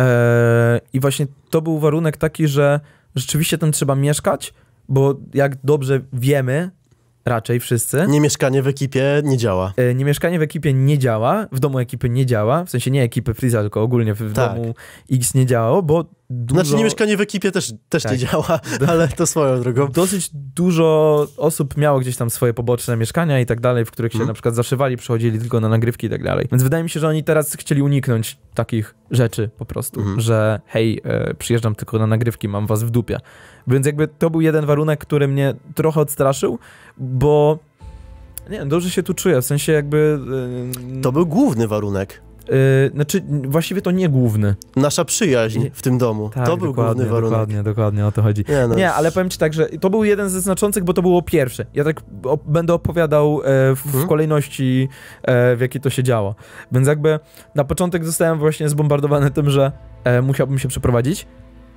e, i właśnie to był warunek taki, że rzeczywiście tam trzeba mieszkać, bo jak dobrze wiemy, raczej wszyscy. Nie mieszkanie w ekipie nie działa. E, nie mieszkanie w ekipie nie działa, w domu ekipy nie działa, w sensie nie ekipy Freeza, tylko ogólnie w, tak. domu X nie działało, bo dużo... Znaczy nie mieszkanie w ekipie też, też tak. nie działa, ale to swoją drogą. Dosyć dużo osób miało gdzieś tam swoje poboczne mieszkania i tak dalej, w których się mhm. na przykład zaszywali, przychodzili tylko na nagrywki i tak dalej. Więc wydaje mi się, że oni teraz chcieli uniknąć takich rzeczy po prostu, mhm. że hej, e, przyjeżdżam tylko na nagrywki, mam was w dupie. Więc jakby to był jeden warunek, który mnie trochę odstraszył, bo nie wiem, dobrze się tu czuję, w sensie jakby... Yy... To był główny warunek. Yy, znaczy, właściwie to nie główny. Nasza przyjaźń w tym domu. Tak, to był główny warunek. Dokładnie, dokładnie o to chodzi. Nie, no. nie, ale powiem ci tak, że to był jeden ze znaczących, bo to było pierwsze. Ja tak op będę opowiadał e, w, hmm? w, mhm. kolejności, e, w jakiej to się działo. Więc jakby na początek zostałem właśnie zbombardowany tym, że e, musiałbym się przeprowadzić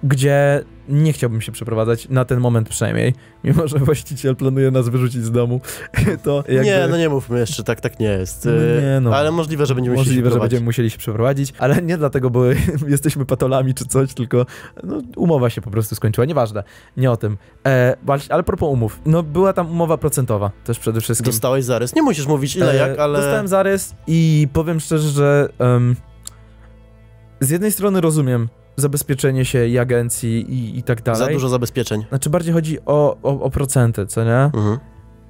gdzie nie chciałbym się przeprowadzać, na ten moment przynajmniej. Mimo, że właściciel planuje nas wyrzucić z domu, to jakby... Nie, no nie mówmy jeszcze, tak tak nie jest. No nie, y, no. Ale możliwe, że będziemy możliwe, musieli się że będziemy musieli się przeprowadzić, ale nie dlatego, bo jesteśmy patolami czy coś, tylko no, umowa się po prostu skończyła, nieważne, nie o tym. E, ale propos umów, no była tam umowa procentowa też przede wszystkim. Dostałeś zarys, nie musisz mówić e, ile, e, jak, ale... Dostałem zarys i powiem szczerze, że... Um, z jednej strony rozumiem zabezpieczenie się i agencji i, i tak dalej. Za dużo zabezpieczeń. Znaczy bardziej chodzi o, o, o procenty, co nie? Mhm.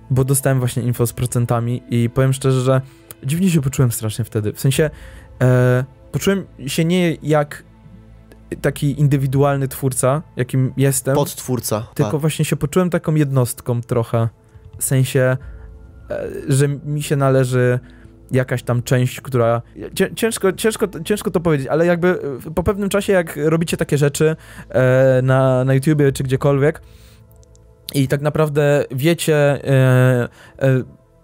Bo dostałem właśnie info z procentami i powiem szczerze, że dziwnie się poczułem strasznie wtedy. W sensie e, poczułem się nie jak taki indywidualny twórca, jakim jestem. Podtwórca. Tylko tak. właśnie się poczułem taką jednostką trochę. W sensie, e, że mi się należy jakaś tam część, która. Ciężko, ciężko, ciężko to powiedzieć, ale jakby e, po pewnym czasie, jak robicie takie rzeczy e, na, na YouTubie czy gdziekolwiek i tak naprawdę wiecie. E, e,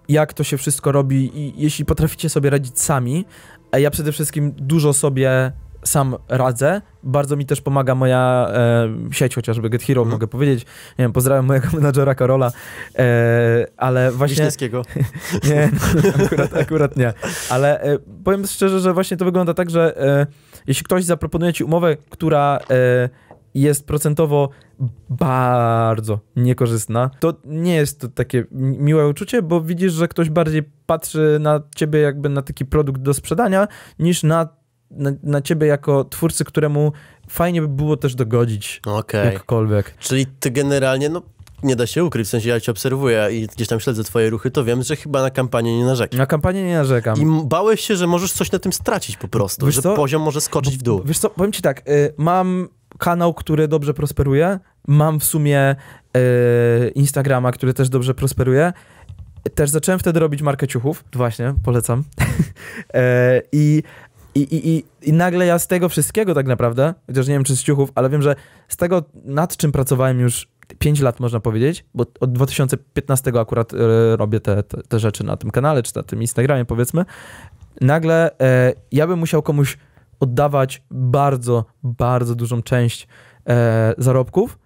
jak to się wszystko robi i jeśli potraficie sobie radzić sami, a ja przede wszystkim dużo sobie sam radzę. Bardzo mi też pomaga moja e, sieć, chociażby Get Hero, mhm. mogę powiedzieć. Nie wiem, pozdrawiam mojego menadżera Karola, e, ale właśnie... Wiśniewskiego. nie, akurat, akurat, nie. Ale e, powiem szczerze, że właśnie to wygląda tak, że e, jeśli ktoś zaproponuje ci umowę, która e, jest procentowo bardzo niekorzystna, to nie jest to takie miłe uczucie, bo widzisz, że ktoś bardziej patrzy na ciebie jakby na taki produkt do sprzedania, niż na na, na ciebie jako twórcy, któremu fajnie by było też dogodzić okay. jakkolwiek. Czyli ty generalnie, no nie da się ukryć, w sensie ja cię obserwuję i gdzieś tam śledzę twoje ruchy, to wiem, że chyba na kampanię nie narzekam. Na kampanię nie narzekam. I bałeś się, że możesz coś na tym stracić po prostu, wiesz że co? poziom może skoczyć w dół. Wiesz co, powiem ci tak, y, mam kanał, który dobrze prosperuje, mam w sumie y, Instagrama, który też dobrze prosperuje, też zacząłem wtedy robić markę ciuchów, właśnie, polecam. Y, I i, i, i, I nagle ja z tego wszystkiego tak naprawdę, chociaż nie wiem czy z ciuchów, ale wiem, że z tego nad czym pracowałem już 5 lat można powiedzieć, bo od 2015 akurat e, robię te, te, te rzeczy na tym kanale, czy na tym Instagramie powiedzmy, nagle e, ja bym musiał komuś oddawać bardzo, bardzo dużą część e, zarobków,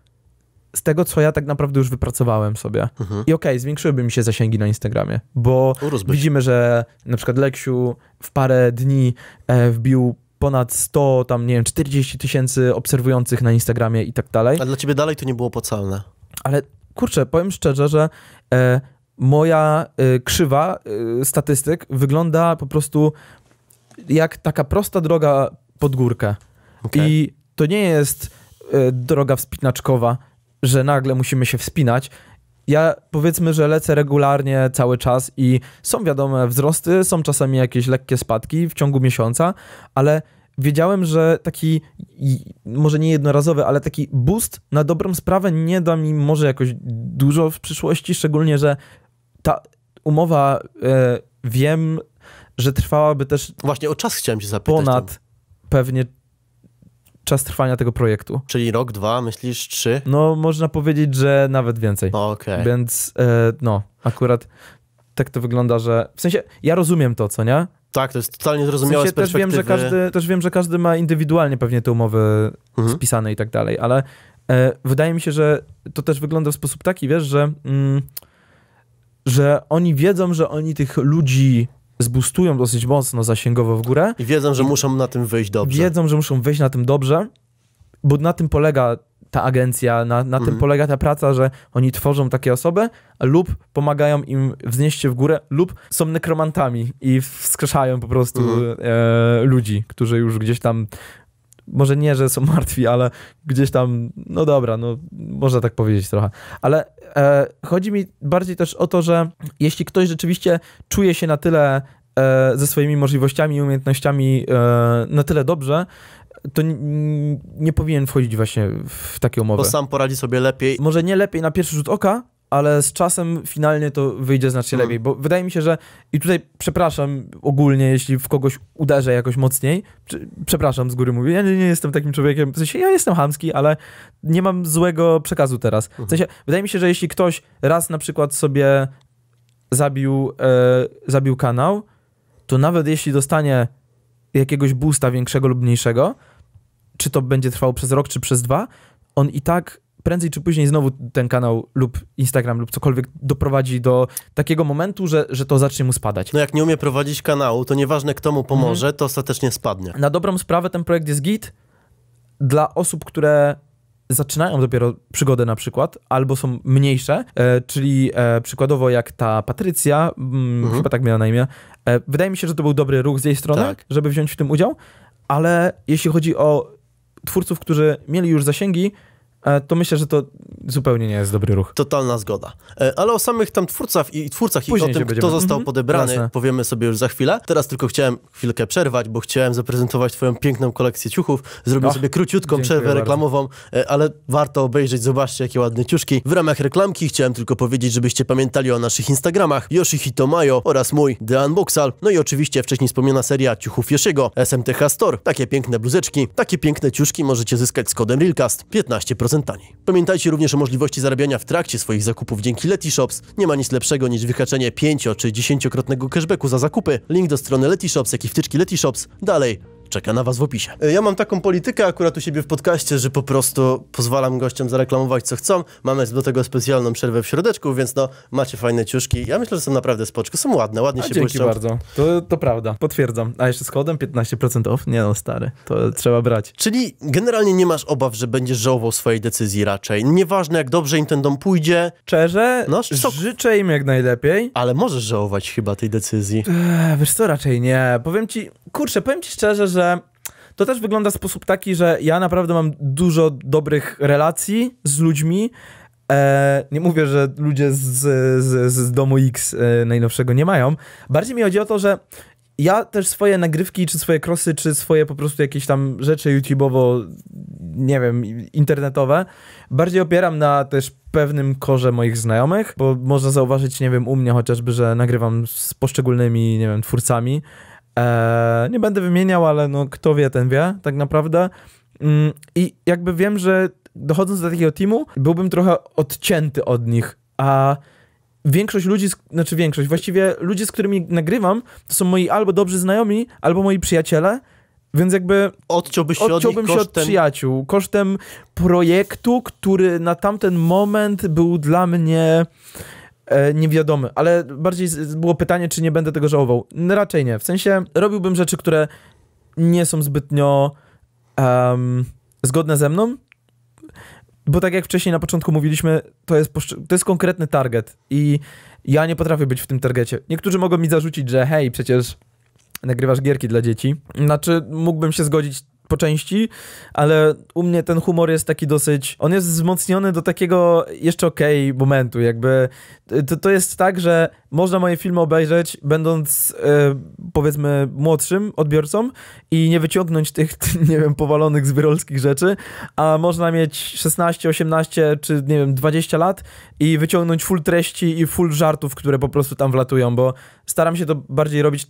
z tego, co ja tak naprawdę już wypracowałem sobie. Mhm. I okej, okay, zwiększyłyby mi się zasięgi na Instagramie, bo Urozbyć. widzimy, że na przykład Leksiu w parę dni e, wbił ponad 100, tam nie wiem, 40 tysięcy obserwujących na Instagramie i tak dalej. A dla ciebie dalej to nie było opłacalne. Ale kurczę, powiem szczerze, że e, moja e, krzywa e, statystyk wygląda po prostu jak taka prosta droga pod górkę. Okay. I to nie jest e, droga wspinaczkowa, że nagle musimy się wspinać. Ja powiedzmy, że lecę regularnie cały czas i są wiadome wzrosty, są czasami jakieś lekkie spadki w ciągu miesiąca, ale wiedziałem, że taki, może nie jednorazowy, ale taki boost na dobrą sprawę nie da mi może jakoś dużo w przyszłości, szczególnie, że ta umowa e, wiem, że trwałaby też. Właśnie o czas chciałem się zapytać. Ponad tam. pewnie czas trwania tego projektu. Czyli rok, dwa, myślisz trzy? No, można powiedzieć, że nawet więcej. Okej. Okay. Więc e, no, akurat tak to wygląda, że w sensie ja rozumiem to, co nie? Tak, to jest totalnie zrozumiałe w sensie też wiem, że każdy, też wiem, że każdy ma indywidualnie pewnie te umowy mhm. spisane i tak dalej, ale e, wydaje mi się, że to też wygląda w sposób taki, wiesz, że, mm, że oni wiedzą, że oni tych ludzi zbustują dosyć mocno zasięgowo w górę. I wiedzą, że muszą na tym wyjść dobrze. Wiedzą, że muszą wyjść na tym dobrze, bo na tym polega ta agencja, na, na tym mhm. polega ta praca, że oni tworzą takie osoby lub pomagają im wznieść się w górę, lub są nekromantami i wskrzeszają po prostu mhm. e, ludzi, którzy już gdzieś tam może nie, że są martwi, ale gdzieś tam, no dobra, no można tak powiedzieć trochę. Ale e, chodzi mi bardziej też o to, że jeśli ktoś rzeczywiście czuje się na tyle e, ze swoimi możliwościami i umiejętnościami e, na tyle dobrze, to nie powinien wchodzić właśnie w takie umowy. Bo sam poradzi sobie lepiej. Może nie lepiej na pierwszy rzut oka, ale z czasem finalnie to wyjdzie znacznie mhm. lepiej, bo wydaje mi się, że i tutaj przepraszam ogólnie, jeśli w kogoś uderzę jakoś mocniej, przepraszam z góry mówię, ja nie, nie jestem takim człowiekiem, w sensie ja jestem hamski, ale nie mam złego przekazu teraz. W mhm. sensie, wydaje mi się, że jeśli ktoś raz na przykład sobie zabił, e, zabił kanał, to nawet jeśli dostanie jakiegoś boosta większego lub mniejszego, czy to będzie trwało przez rok, czy przez dwa, on i tak prędzej czy później znowu ten kanał lub Instagram lub cokolwiek doprowadzi do takiego momentu, że, że to zacznie mu spadać. No jak nie umie prowadzić kanału, to nieważne kto mu mhm. pomoże, mhm. to ostatecznie spadnie. Na dobrą sprawę ten projekt jest git dla osób, które zaczynają dopiero przygodę na przykład, albo są mniejsze, e, czyli e, przykładowo jak ta Patrycja, mm, mhm. chyba tak miała na imię, e, wydaje mi się, że to był dobry ruch z jej strony, tak. żeby wziąć w tym udział, ale jeśli chodzi o twórców, którzy mieli już zasięgi, E, to myślę, że to zupełnie nie jest dobry ruch. Totalna zgoda. E, ale o samych tam twórcach i twórcach Później i o tym, kto został mhm, podebrany, Jasne. powiemy sobie już za chwilę. Teraz tylko chciałem chwilkę przerwać, bo chciałem zaprezentować twoją piękną kolekcję ciuchów. Zrobię sobie króciutką przerwę bardzo. reklamową, e, ale warto obejrzeć, zobaczcie jakie ładne ciuszki. W ramach reklamki chciałem tylko powiedzieć, żebyście pamiętali o naszych Instagramach Yoshihito Mayo oraz mój The Unboxal. No i oczywiście wcześniej wspomniana seria ciuchów Yoshiego, SMTH Store. Takie piękne bluzeczki, takie piękne ciuszki możecie zyskać z kodem RealCast. 15% taniej. Pamiętajcie również o możliwości zarabiania w trakcie swoich zakupów dzięki Letyshops. Nie ma nic lepszego niż wykaczenie 5 czy 10-krotnego cashbacku za zakupy. Link do strony Letyshops, jak i wtyczki Letyshops. Dalej czeka na was w opisie. E, ja mam taką politykę akurat u siebie w podcaście, że po prostu pozwalam gościom zareklamować co chcą. Mamy do tego specjalną przerwę w środeczku, więc no, macie fajne ciuszki. Ja myślę, że są naprawdę spoczko. Są ładne, ładnie A się dzięki błyszczą. bardzo. To, to prawda, potwierdzam. A jeszcze z kodem 15% off? Nie no, stary, to trzeba brać. Czyli generalnie nie masz obaw, że będziesz żałował swojej decyzji raczej. Nieważne jak dobrze Nintendo pójdzie. Szczerze, no, życzę im jak najlepiej. Ale możesz żałować chyba tej decyzji. wiesz co, raczej nie. Powiem ci, kurczę, powiem ci szczerze, że to też wygląda w sposób taki, że ja naprawdę mam dużo dobrych relacji z ludźmi. E, nie mówię, że ludzie z, z, z domu X e, najnowszego nie mają. Bardziej mi chodzi o to, że ja też swoje nagrywki, czy swoje krosy, czy swoje po prostu jakieś tam rzeczy YouTube'owo, nie wiem, internetowe, bardziej opieram na też pewnym korze moich znajomych, bo można zauważyć, nie wiem, u mnie chociażby, że nagrywam z poszczególnymi, nie wiem, twórcami. Eee, nie będę wymieniał, ale no, kto wie, ten wie, tak naprawdę. Mm, I jakby wiem, że dochodząc do takiego teamu, byłbym trochę odcięty od nich, a większość ludzi, znaczy większość, właściwie ludzie, z którymi nagrywam, to są moi albo dobrzy znajomi, albo moi przyjaciele, więc jakby odciąłbyś się odciąłbym od kosztem... się od przyjaciół, kosztem projektu, który na tamten moment był dla mnie E, niewiadomy, ale bardziej było pytanie, czy nie będę tego żałował. Raczej nie. W sensie robiłbym rzeczy, które nie są zbytnio um, zgodne ze mną, bo tak jak wcześniej na początku mówiliśmy, to jest, to jest konkretny target i ja nie potrafię być w tym targecie. Niektórzy mogą mi zarzucić, że hej, przecież nagrywasz gierki dla dzieci. Znaczy, mógłbym się zgodzić po części, ale u mnie ten humor jest taki dosyć. On jest wzmocniony do takiego jeszcze okej okay momentu, jakby. Y, to, to jest tak, że można moje filmy obejrzeć, będąc e, powiedzmy młodszym odbiorcą i nie wyciągnąć tych, nie wiem, powalonych zbyrolskich rzeczy, a można mieć 16, 18 czy nie wiem, 20 lat i wyciągnąć full treści i full żartów, które po prostu tam wlatują, bo staram się to bardziej robić.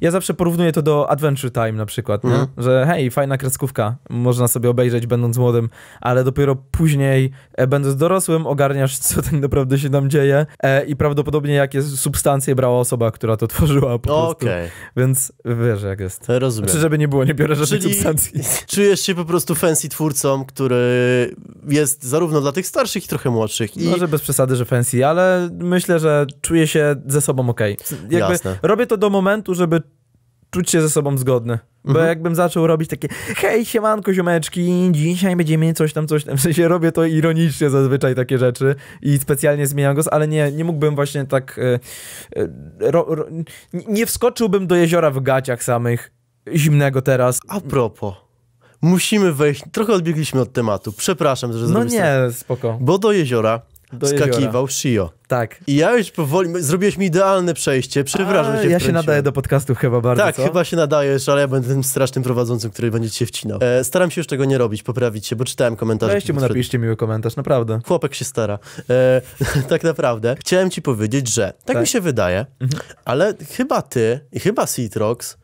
Ja zawsze porównuję to do Adventure Time na przykład, mhm. że hej, fajna kreskówka, można sobie obejrzeć będąc młodym, ale dopiero później, e, będąc dorosłym, ogarniasz, co tak naprawdę się tam dzieje e, i prawdopodobnie jak jest substancję brała osoba, która to tworzyła po okay. No, prostu. Więc wiesz jak jest. Rozumiem. Znaczy, żeby nie było, nie biorę żadnej substancji. czujesz się po prostu fancy twórcą, który jest zarówno dla tych starszych i trochę młodszych. I... Może no, bez przesady, że fancy, ale myślę, że czuję się ze sobą ok. Jakby Jasne. Robię to do momentu, żeby czuć się ze sobą zgodny. Bo mhm. jakbym zaczął robić takie hej, siemanko, ziomeczki, dzisiaj będziemy coś tam, coś tam. W sensie robię to ironicznie zazwyczaj takie rzeczy i specjalnie zmieniam głos, ale nie, nie mógłbym właśnie tak... E, e, ro, ro, nie wskoczyłbym do jeziora w gaciach samych zimnego teraz. A propos, musimy wejść, trochę odbiegliśmy od tematu, przepraszam, że No nie, tak. spoko. Bo do jeziora do Skakiwał Shio. Tak. I ja już powoli, zrobiłeś mi idealne przejście, przywrażam się. Ja się nadaję do podcastów chyba bardzo, Tak, co? chyba się nadajesz, ale ja będę tym strasznym prowadzącym, który będzie cię wcinał. E, staram się już tego nie robić, poprawić się, bo czytałem komentarze. Weźcie mu napiszcie miły komentarz, naprawdę. Chłopek się stara. E, tak naprawdę. Chciałem ci powiedzieć, że tak, tak. mi się wydaje, mhm. ale chyba ty i chyba Citrox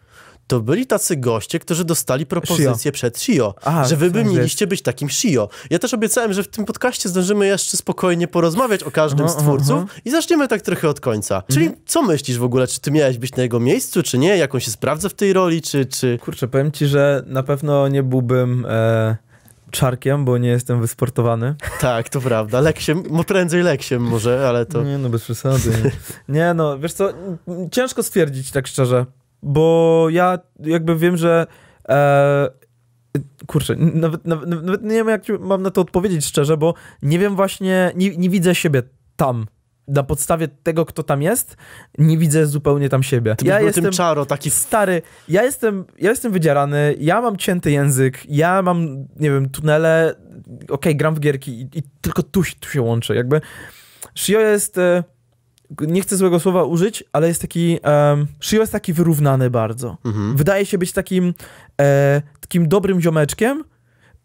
to byli tacy goście, którzy dostali propozycję Shio. przed Shio, Aha, że wy by tak, mieliście być takim Shio. Ja też obiecałem, że w tym podcaście zdążymy jeszcze spokojnie porozmawiać o każdym aha, z twórców i zaczniemy tak trochę od końca. Mhm. Czyli co myślisz w ogóle, czy ty miałeś być na jego miejscu, czy nie? Jak on się sprawdza w tej roli, czy... czy... Kurczę, powiem ci, że na pewno nie byłbym... E czarkiem, bo nie jestem wysportowany. Tak, to prawda. Leksiem, prędzej leksiem może, ale to... Nie no, bez przesady. Nie no, wiesz co, ciężko stwierdzić tak szczerze bo ja jakby wiem, że e, kurczę, nawet, nawet, nawet, nie wiem, jak mam na to odpowiedzieć szczerze, bo nie wiem właśnie, nie, nie widzę siebie tam na podstawie tego, kto tam jest, nie widzę zupełnie tam siebie. Ty ja jestem tym czaro, taki stary. Ja jestem, ja jestem wydzierany, ja mam cięty język, ja mam, nie wiem, tunele, okej, okay, gram w gierki i, i tylko tu, tu się łączę, jakby. Shio jest... Y nie chcę złego słowa użyć, ale jest taki, um, Shio jest taki wyrównany bardzo. Mhm. Wydaje się być takim, e, takim dobrym ziomeczkiem,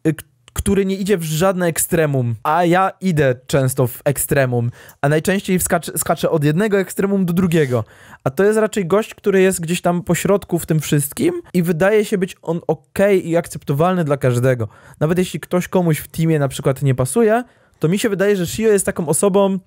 e, który nie idzie w żadne ekstremum, a ja idę często w ekstremum, a najczęściej skacz, skaczę od jednego ekstremum do drugiego. A to jest raczej gość, który jest gdzieś tam pośrodku w tym wszystkim i wydaje się być on ok i akceptowalny dla każdego. Nawet jeśli ktoś komuś w teamie na przykład nie pasuje, to mi się wydaje, że Shio jest taką osobą,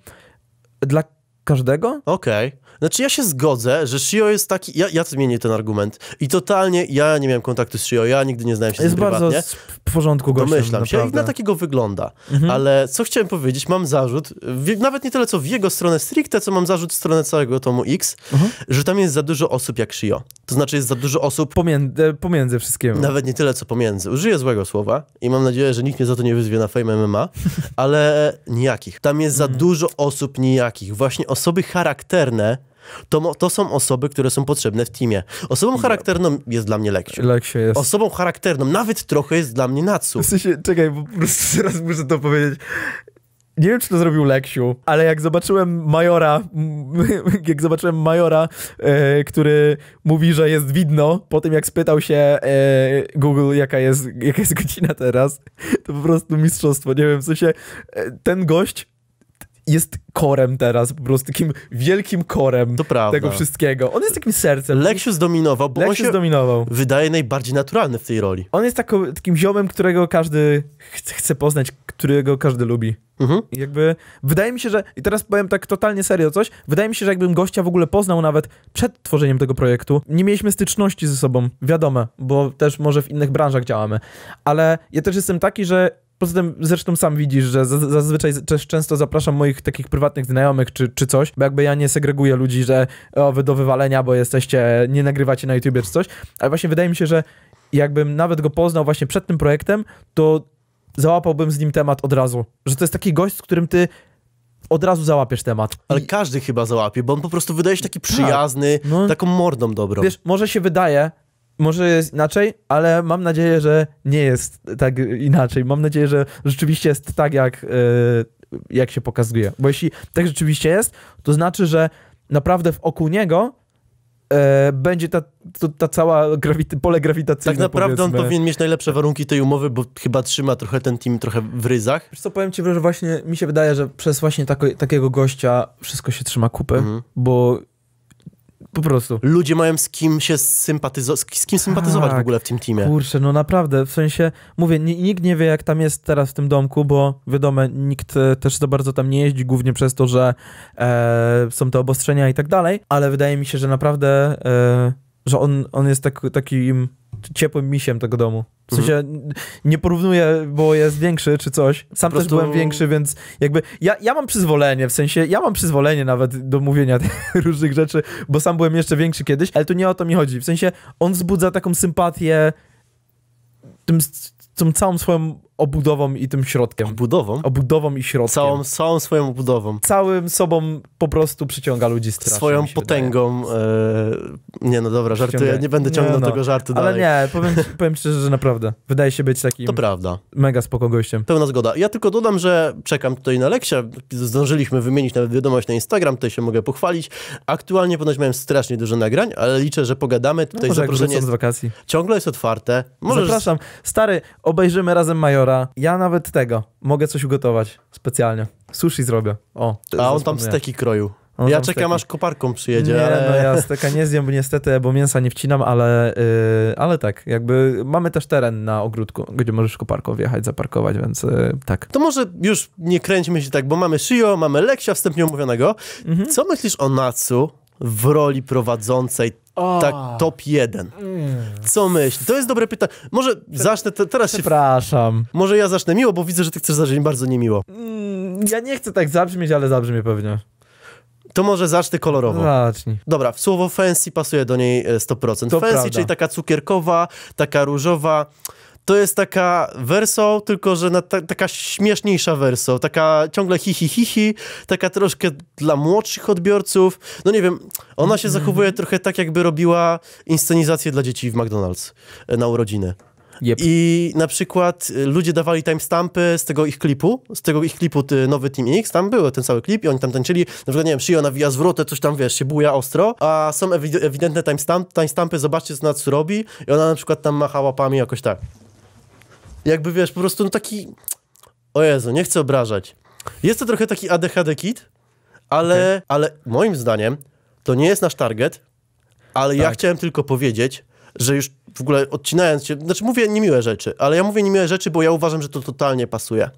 dla Każdego? Okej. Okay. Znaczy ja się zgodzę, że Shio jest taki... Ja, ja zmienię ten argument. I totalnie ja nie miałem kontaktu z Shio, ja nigdy nie znałem się jest z nim prywatnie. Jest bardzo w porządku gościem, Domyślam się, I na takiego wygląda. Mhm. Ale co chciałem powiedzieć, mam zarzut, w, nawet nie tyle co w jego stronę stricte, co mam zarzut w stronę całego tomu X, mhm. że tam jest za dużo osób jak Shio. To znaczy jest za dużo osób... Pomiędzy, pomiędzy wszystkiemu. Nawet nie tyle co pomiędzy. Użyję złego słowa i mam nadzieję, że nikt mnie za to nie wyzwie na Fame MMA, ale nijakich. Tam jest za mhm. dużo osób nijakich. Właśnie osoby charakterne to, to są osoby, które są potrzebne w teamie. Osobą charakterną jest dla mnie Leksiu. Leksiu jest. Osobą charakterną, nawet trochę jest dla mnie Natsu. W sensie, czekaj, bo po prostu teraz muszę to powiedzieć. Nie wiem, czy to zrobił Leksiu, ale jak zobaczyłem Majora, jak zobaczyłem Majora, e, który mówi, że jest widno, po tym jak spytał się e, Google, jaka jest, jaka jest godzina teraz, to po prostu mistrzostwo. Nie wiem, w sensie, e, ten gość jest korem teraz, po prostu takim wielkim korem tego wszystkiego. On jest takim sercem. Leksiu zdominował, bo Leksiu on się zdominował. wydaje najbardziej naturalny w tej roli. On jest takim ziomem, którego każdy ch chce poznać, którego każdy lubi. Mhm. I jakby, wydaje mi się, że, i teraz powiem tak totalnie serio coś, wydaje mi się, że jakbym gościa w ogóle poznał nawet przed tworzeniem tego projektu, nie mieliśmy styczności ze sobą, wiadome, bo też może w innych branżach działamy, ale ja też jestem taki, że Poza tym zresztą sam widzisz, że zazwyczaj często zapraszam moich takich prywatnych znajomych czy, czy coś, bo jakby ja nie segreguję ludzi, że o, wy do wywalenia, bo jesteście, nie nagrywacie na YouTubie czy coś, ale właśnie wydaje mi się, że jakbym nawet go poznał właśnie przed tym projektem, to załapałbym z nim temat od razu. Że to jest taki gość, z którym ty od razu załapiesz temat. Ale I... każdy chyba załapie, bo on po prostu wydaje się taki przyjazny, tak. no. taką mordą dobrą. Wiesz, może się wydaje, może jest inaczej, ale mam nadzieję, że nie jest tak inaczej. Mam nadzieję, że rzeczywiście jest tak, jak, e, jak się pokazuje. Bo jeśli tak rzeczywiście jest, to znaczy, że naprawdę wokół niego e, będzie ta, ta cała grawity, pole grawitacyjne. Tak naprawdę powiedzmy. on powinien mieć najlepsze warunki tej umowy, bo chyba trzyma trochę ten team trochę w ryzach. Wiesz co, powiem ci, że właśnie mi się wydaje, że przez właśnie tako, takiego gościa wszystko się trzyma kupy, mhm. bo po prostu. Ludzie mają z kim się sympatyzo z kim sympatyzować tak. w ogóle w tym teamie. Kurczę, no naprawdę, w sensie, mówię, nikt nie wie jak tam jest teraz w tym domku, bo wiadomo, nikt e, też za bardzo tam nie jeździ, głównie przez to, że e, są te obostrzenia i tak dalej, ale wydaje mi się, że naprawdę, e, że on, on jest tak, takim ciepłym misiem tego domu. W sensie mhm. nie porównuję, bo jest większy czy coś. Sam prostu... też byłem większy, więc jakby ja, ja mam przyzwolenie, w sensie ja mam przyzwolenie nawet do mówienia różnych rzeczy, bo sam byłem jeszcze większy kiedyś, ale tu nie o to mi chodzi. W sensie on wzbudza taką sympatię tym, tą całą swoją obudową i tym środkiem. Obudową? Obudową i środkiem. Całą, całą swoją obudową. Całym sobą po prostu przyciąga ludzi strasznie. Swoją potęgą. E, nie no dobra, żartuję, Przyciąga... nie będę ciągnął no. tego żartu Ale dalej. nie, powiem, powiem szczerze, że naprawdę wydaje się być takim... To prawda. Mega spoko gościem. Pełna zgoda. Ja tylko dodam, że czekam tutaj na Leksia. Zdążyliśmy wymienić nawet wiadomość na Instagram, tutaj się mogę pochwalić. Aktualnie ponoć miałem strasznie dużo nagrań, ale liczę, że pogadamy. No tutaj no może zaproszenie... z wakacji. Ciągle jest otwarte. Możesz... Zapraszam. Stary, obejrzymy razem major ja nawet tego, mogę coś ugotować specjalnie. Sushi zrobię. O. A on tam steki kroił. On ja czekam aż koparką przyjedzie. Nie, ale... no ja steka nie zjem, bo niestety, bo mięsa nie wcinam, ale, yy, ale tak, jakby mamy też teren na ogródku, gdzie możesz koparką wjechać, zaparkować, więc yy, tak. To może już nie kręćmy się tak, bo mamy Shio, mamy Leksia wstępnie omówionego. Mhm. Co myślisz o Natsu? w roli prowadzącej o. tak top 1. Co myśl? To jest dobre pytanie. Może Prze zacznę te, teraz Przepraszam. Może ja zacznę miło, bo widzę, że ty chcesz zacząć bardzo niemiło. Mm, ja nie chcę tak zabrzmieć, ale zabrzmię pewnie. To może zacznę kolorowo. No zacznij. Dobra, słowo fancy pasuje do niej 100%. E, to fancy, prawda. czyli taka cukierkowa, taka różowa to jest taka werso, tylko że ta, taka śmieszniejsza werso, taka ciągle hi, hi, hi, hi, taka troszkę dla młodszych odbiorców. No nie wiem, ona się zachowuje trochę tak, jakby robiła inscenizację dla dzieci w McDonald's e, na urodziny. Yep. I na przykład e, ludzie dawali timestampy z tego ich klipu, z tego ich klipu ty, nowy Team X, tam był ten cały klip i oni tam tańczyli, na przykład, nie wiem, ona nawija zwrotę, coś tam, wiesz, się buja ostro, a są ewidentne timestampy, zobaczcie, co ona robi i ona na przykład tam macha łapami jakoś tak jakby wiesz, po prostu no taki... O Jezu, nie chcę obrażać. Jest to trochę taki ADHD kit, ale, okay. ale moim zdaniem to nie jest nasz target, ale tak. ja chciałem tylko powiedzieć, że już w ogóle odcinając się, znaczy mówię niemiłe rzeczy, ale ja mówię niemiłe rzeczy, bo ja uważam, że to totalnie pasuje.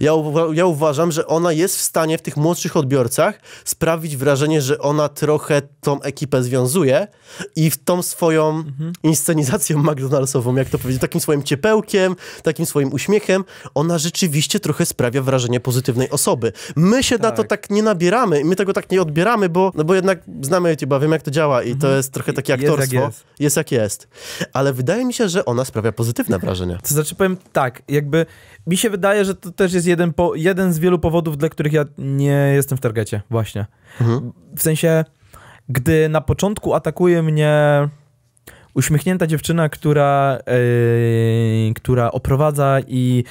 Ja, ja uważam, że ona jest w stanie w tych młodszych odbiorcach sprawić wrażenie, że ona trochę tą ekipę związuje i w tą swoją mhm. inscenizacją McDonaldsową, jak to powiedzieć, takim swoim ciepełkiem, takim swoim uśmiechem, ona rzeczywiście trochę sprawia wrażenie pozytywnej osoby. My się tak. na to tak, tak nie nabieramy, i my tego tak nie odbieramy, bo, no bo jednak znamy YouTube'a, wiem jak to działa i mhm. to jest trochę takie aktorstwo. Jest jak jest. jest, jak jest ale wydaje mi się, że ona sprawia pozytywne wrażenie. To znaczy powiem tak, jakby mi się wydaje, że to też jest jeden, po, jeden z wielu powodów, dla których ja nie jestem w targecie, właśnie. Mhm. W sensie, gdy na początku atakuje mnie uśmiechnięta dziewczyna, która, yy, która oprowadza i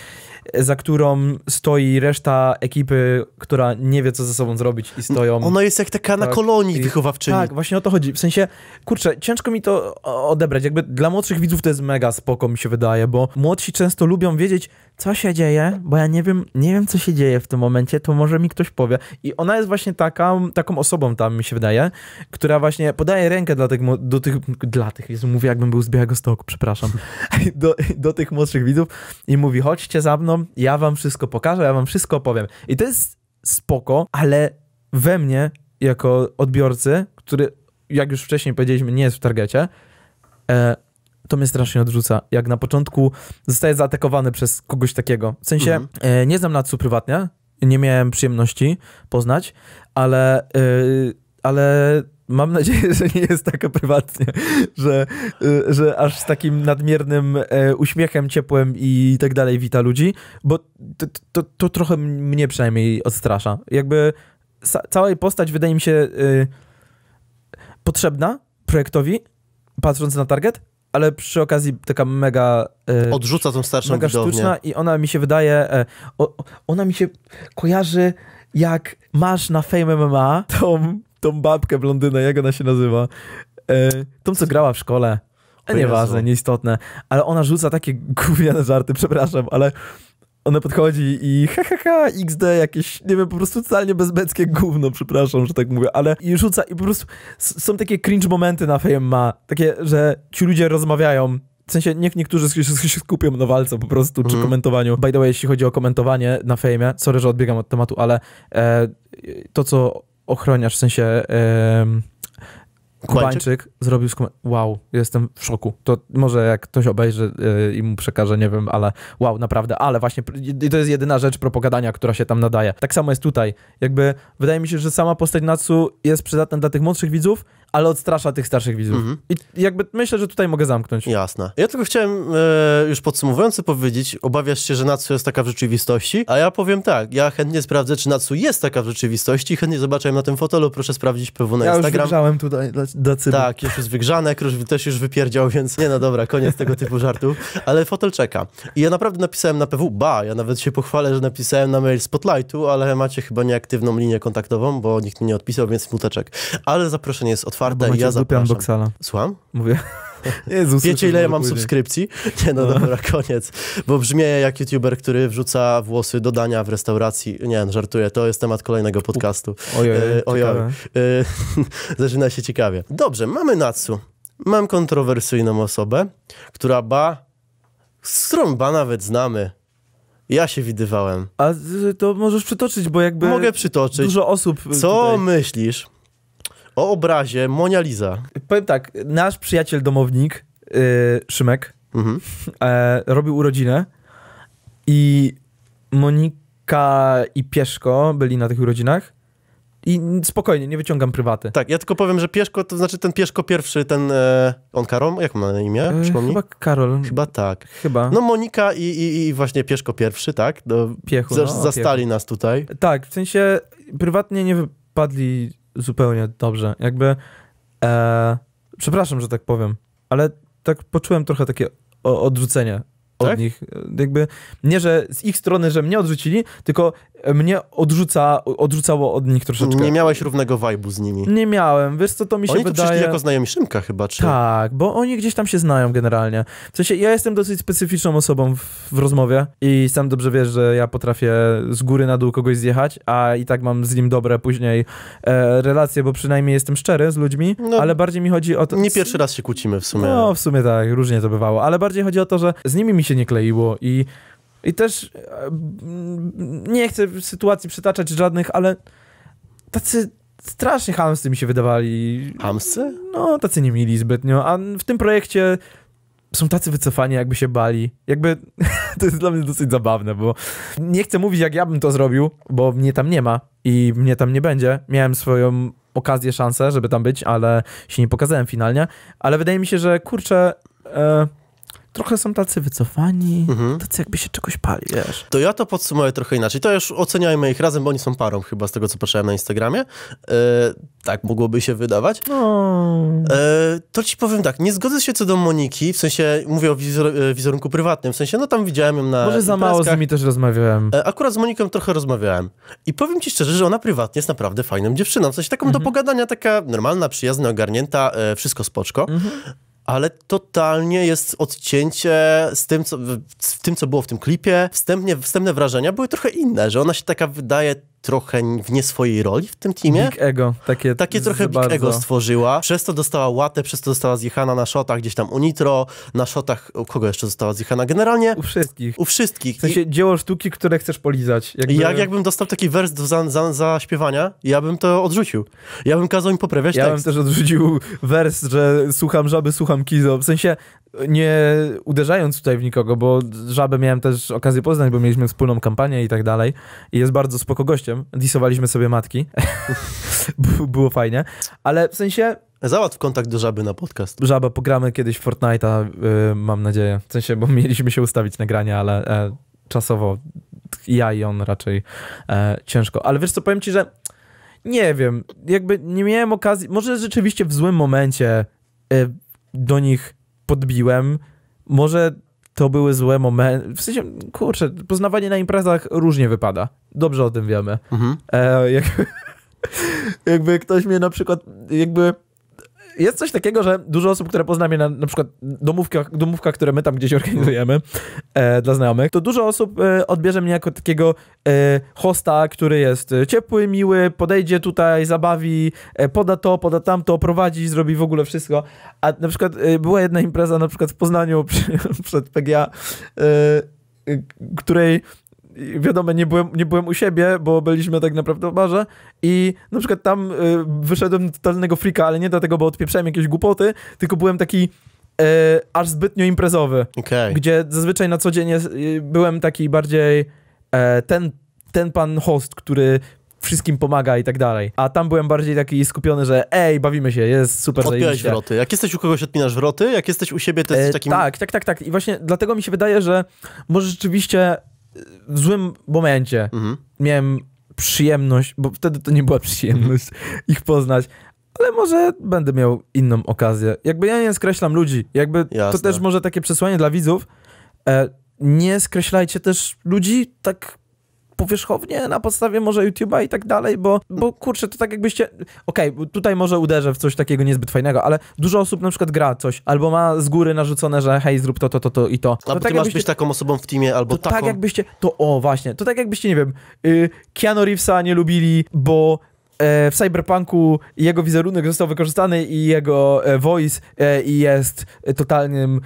za którą stoi reszta ekipy, która nie wie, co ze sobą zrobić i stoją. Ona jest jak taka tak, na kolonii wychowawczyni. Tak, właśnie o to chodzi. W sensie, kurczę, ciężko mi to odebrać. Jakby dla młodszych widzów to jest mega spoko, mi się wydaje, bo młodsi często lubią wiedzieć, co się dzieje, bo ja nie wiem, nie wiem, co się dzieje w tym momencie, to może mi ktoś powie. I ona jest właśnie taka, taką osobą tam, mi się wydaje, która właśnie podaje rękę dla tych, do tych, dla tych, Jezu, mówię jakbym był z Białego Stoku, przepraszam, do, do tych młodszych widzów i mówi, chodźcie za mną, mną, ja wam wszystko pokażę, ja wam wszystko opowiem. I to jest spoko, ale we mnie, jako odbiorcy, który, jak już wcześniej powiedzieliśmy, nie jest w targecie, e, to mnie strasznie odrzuca. Jak na początku zostaję zaatakowany przez kogoś takiego. W sensie, mhm. e, nie znam Natsu prywatnie, nie miałem przyjemności poznać, ale, e, ale mam nadzieję, że nie jest taka prywatnie, że, y, że aż z takim nadmiernym e, uśmiechem ciepłym i tak dalej wita ludzi, bo to, to, to trochę mnie przynajmniej odstrasza. Jakby cała jej postać wydaje mi się y, potrzebna projektowi, patrząc na target, ale przy okazji taka mega... Y, Odrzuca tą starszą mega widownię. sztuczna i ona mi się wydaje... Y, o, ona mi się kojarzy jak masz na Fame MMA tą tą babkę blondynę, jak ona się nazywa? Yy, tą, co grała w szkole. E, nieważne, nieistotne. Ale ona rzuca takie gówniane żarty, przepraszam, ale ona podchodzi i hahaha, XD, jakieś, nie wiem, po prostu totalnie bezbeckie gówno, przepraszam, że tak mówię, ale i rzuca i po prostu są takie cringe momenty na Fame ma, takie, że ci ludzie rozmawiają w sensie niech niektórzy się, się skupią na walce po prostu, czy mhm. komentowaniu. By the way, jeśli chodzi o komentowanie na fejmie, sorry, że odbiegam od tematu, ale e, to, co ochroniarz, w sensie yy, Kubańczyk zrobił Wow, jestem w szoku. To może jak ktoś obejrzy yy, i mu przekaże, nie wiem, ale wow, naprawdę, ale właśnie i to jest jedyna rzecz propagadania, która się tam nadaje. Tak samo jest tutaj. Jakby wydaje mi się, że sama postać Natsu jest przydatna dla tych młodszych widzów, ale odstrasza tych starszych widzów. Mhm. I jakby myślę, że tutaj mogę zamknąć. Jasne. Ja tylko chciałem e, już podsumowując powiedzieć, obawiasz się, że Natsu jest taka w rzeczywistości, a ja powiem tak, ja chętnie sprawdzę, czy Natsu jest taka w rzeczywistości, chętnie zobaczę na tym fotelu, proszę sprawdzić PW na ja Instagram. Ja już wygrzałem tutaj do dla Tak, już jest wygrzanek, Krusz też już wypierdział, więc nie, no dobra, koniec tego typu żartów, ale fotel czeka. I ja naprawdę napisałem na PW, ba, ja nawet się pochwalę, że napisałem na mail Spotlightu, ale macie chyba nieaktywną linię kontaktową, bo nikt mi nie odpisał, więc smuteczek. Ale zaproszenie jest otwarte czwarta ja zapraszam. Boksala. Słucham? Mówię. Jezus, Wiecie, ile ja mam subskrypcji? Nie, no, no dobra, koniec. Bo brzmię jak youtuber, który wrzuca włosy do dania w restauracji. Nie, no, żartuję, to jest temat kolejnego podcastu. Ojoj, e, ojoj. E, zaczyna się ciekawie. Dobrze, mamy Natsu. Mam kontrowersyjną osobę, która ba, z którą ba nawet znamy. Ja się widywałem. A y, to możesz przytoczyć, bo jakby... Mogę przytoczyć. Dużo osób... Co tutaj... myślisz? o obrazie Monia Liza. Powiem tak, nasz przyjaciel domownik, yy, Szymek, mhm. e, robił urodzinę i Monika i Pieszko byli na tych urodzinach. I spokojnie, nie wyciągam prywaty. Tak, ja tylko powiem, że Pieszko, to znaczy ten Pieszko pierwszy, ten... E, on Karol? Jak ma na imię? E, Przypomnij. Chyba Karol. Chyba tak. Chyba. No Monika i, i, i właśnie Pieszko pierwszy, tak? Do, no, Piechu, no, Zastali piechu. nas tutaj. Tak, w sensie prywatnie nie wypadli zupełnie dobrze. Jakby. E, przepraszam, że tak powiem, ale tak poczułem trochę takie odrzucenie od tak? nich. E, jakby nie, że z ich strony, że mnie odrzucili, tylko mnie odrzuca, odrzucało od nich troszeczkę. Nie miałeś równego wajbu z nimi. Nie miałem. Wiesz co, to mi się oni wydaje... Oni jako znajomi Szymka chyba, czy? Tak, bo oni gdzieś tam się znają generalnie. W sensie, ja jestem dosyć specyficzną osobą w, w rozmowie i sam dobrze wiesz, że ja potrafię z góry na dół kogoś zjechać, a i tak mam z nim dobre później e, relacje, bo przynajmniej jestem szczery z ludźmi, no, ale bardziej mi chodzi o to... Nie pierwszy raz się kłócimy w sumie. No, w sumie tak, różnie to bywało, ale bardziej chodzi o to, że z nimi mi się nie kleiło i, i też e, nie chcę sytuacji przytaczać żadnych, ale tacy strasznie hamscy mi się wydawali. Hamscy? No, tacy nie mieli zbytnio, a w tym projekcie są tacy wycofani, jakby się bali. Jakby to jest dla mnie dosyć zabawne, bo nie chcę mówić, jak ja bym to zrobił, bo mnie tam nie ma i mnie tam nie będzie. Miałem swoją okazję, szansę, żeby tam być, ale się nie pokazałem finalnie. Ale wydaje mi się, że kurczę. E, trochę są tacy wycofani, mhm. tacy jakby się czegoś pali, wiesz. To ja to podsumuję trochę inaczej. To już oceniajmy ich razem, bo oni są parą chyba z tego, co patrzyłem na Instagramie. E, tak mogłoby się wydawać. No. E, to ci powiem tak, nie zgodzę się co do Moniki, w sensie, mówię o wizor e, wizerunku prywatnym, w sensie, no tam widziałem ją na Może za mało z nimi też rozmawiałem. E, akurat z Moniką trochę rozmawiałem. I powiem ci szczerze, że ona prywatnie jest naprawdę fajną dziewczyną. W sensie taką mhm. do pogadania, taka normalna, przyjazna, ogarnięta, e, wszystko spoczko. Mhm ale totalnie jest odcięcie z tym, co, w, tym, co było w tym klipie. Wstępnie, wstępne wrażenia były trochę inne, że ona się taka wydaje trochę w nie swojej roli w tym teamie. Big ego. Takie, takie trochę big ego stworzyła. Przez to dostała łatę, przez to została zjechana na szotach gdzieś tam u Nitro, na szotach u kogo jeszcze została zjechana? Generalnie... U wszystkich. U wszystkich. W sensie dzieło sztuki, które chcesz polizać. Jakby... Jak, jakbym dostał taki wers do za, za, za śpiewania, ja bym to odrzucił. Ja bym kazał im poprawiać ja tekst. Ja bym też odrzucił wers, że słucham żaby, słucham kizo. W sensie nie uderzając tutaj w nikogo, bo żabę miałem też okazję poznać, bo mieliśmy wspólną kampanię i tak dalej. I jest bardzo spoko gościem. Disowaliśmy sobie matki. Było fajnie. Ale w sensie Załatw kontakt do żaby na podcast. Żaba, pogramy kiedyś Fortnite'a, yy, mam nadzieję. W sensie, bo mieliśmy się ustawić nagranie, ale e, czasowo ja i on raczej e, ciężko. Ale wiesz co, powiem ci, że nie wiem, jakby nie miałem okazji, może rzeczywiście w złym momencie e, do nich podbiłem. Może to były złe momenty. W sensie, kurczę, poznawanie na imprezach różnie wypada. Dobrze o tym wiemy. Mhm. E, jakby ktoś mnie na przykład, jakby jest coś takiego, że dużo osób, które pozna mnie na, na przykład domówkach, domówkach, które my tam gdzieś organizujemy e, dla znajomych, to dużo osób e, odbierze mnie jako takiego e, hosta, który jest ciepły, miły, podejdzie tutaj, zabawi, e, poda to, poda tamto, prowadzi, zrobi w ogóle wszystko. A na przykład e, była jedna impreza na przykład w Poznaniu przy, przed PGA, e, której wiadomo, nie byłem, nie byłem u siebie, bo byliśmy tak naprawdę w barze i na przykład tam y, wyszedłem totalnego frika, ale nie dlatego, bo odpieprzałem jakieś głupoty, tylko byłem taki y, aż zbytnio imprezowy. Okay. Gdzie zazwyczaj na co dzień jest, y, byłem taki bardziej e, ten, ten pan host, który wszystkim pomaga i tak dalej. A tam byłem bardziej taki skupiony, że ej, bawimy się, jest super odpiąłeś wroty. Jak jesteś u kogoś, odpinasz wroty, jak jesteś u siebie, to jesteś e, takim... tak, tak, tak, tak. I właśnie dlatego mi się wydaje, że może rzeczywiście w złym momencie mhm. miałem przyjemność, bo wtedy to nie była przyjemność mhm. ich poznać, ale może będę miał inną okazję. Jakby ja nie skreślam ludzi, jakby Jasne. to też może takie przesłanie dla widzów. E, nie skreślajcie też ludzi tak powierzchownie na podstawie może YouTube'a i tak dalej, bo, bo kurczę, to tak jakbyście... Okej, okay, tutaj może uderzę w coś takiego niezbyt fajnego, ale dużo osób na przykład gra coś, albo ma z góry narzucone, że hej, zrób to, to, to, to i to. A tak ty masz być taką osobą w teamie, albo to tak taką... tak jakbyście... To o, właśnie, to tak jakbyście, nie wiem, yy, Keanu Reevesa nie lubili, bo e, w Cyberpunku jego wizerunek został wykorzystany i jego e, voice e, i jest totalnym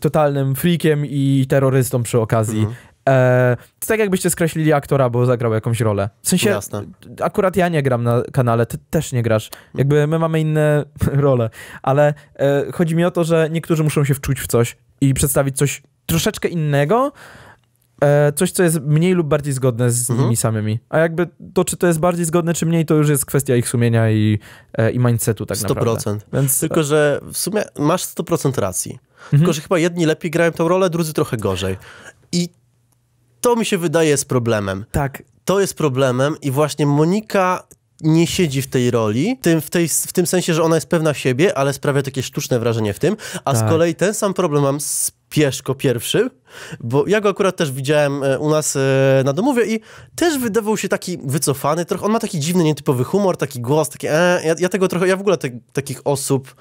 totalnym freakiem i terrorystą przy okazji. Mhm. E, to tak jakbyście skreślili aktora, bo zagrał jakąś rolę. W sensie, Jasne. akurat ja nie gram na kanale, ty też nie grasz. Jakby my mamy inne role, ale e, chodzi mi o to, że niektórzy muszą się wczuć w coś i przedstawić coś troszeczkę innego, e, coś, co jest mniej lub bardziej zgodne z mhm. nimi samymi. A jakby to, czy to jest bardziej zgodne, czy mniej, to już jest kwestia ich sumienia i, e, i mindsetu tak 100%. naprawdę. 100%. Więc... Tylko, że w sumie masz 100% racji. Mhm. Tylko, że chyba jedni lepiej grają tę rolę, drudzy trochę gorzej. I to mi się wydaje jest problemem. Tak. To jest problemem i właśnie Monika nie siedzi w tej roli, tym, w, tej, w tym sensie, że ona jest pewna siebie, ale sprawia takie sztuczne wrażenie w tym, a tak. z kolei ten sam problem mam z Pieszko pierwszym, bo ja go akurat też widziałem e, u nas e, na domówie i też wydawał się taki wycofany, trochę, on ma taki dziwny, nietypowy humor, taki głos, taki e, ja, ja tego trochę, ja w ogóle te, takich osób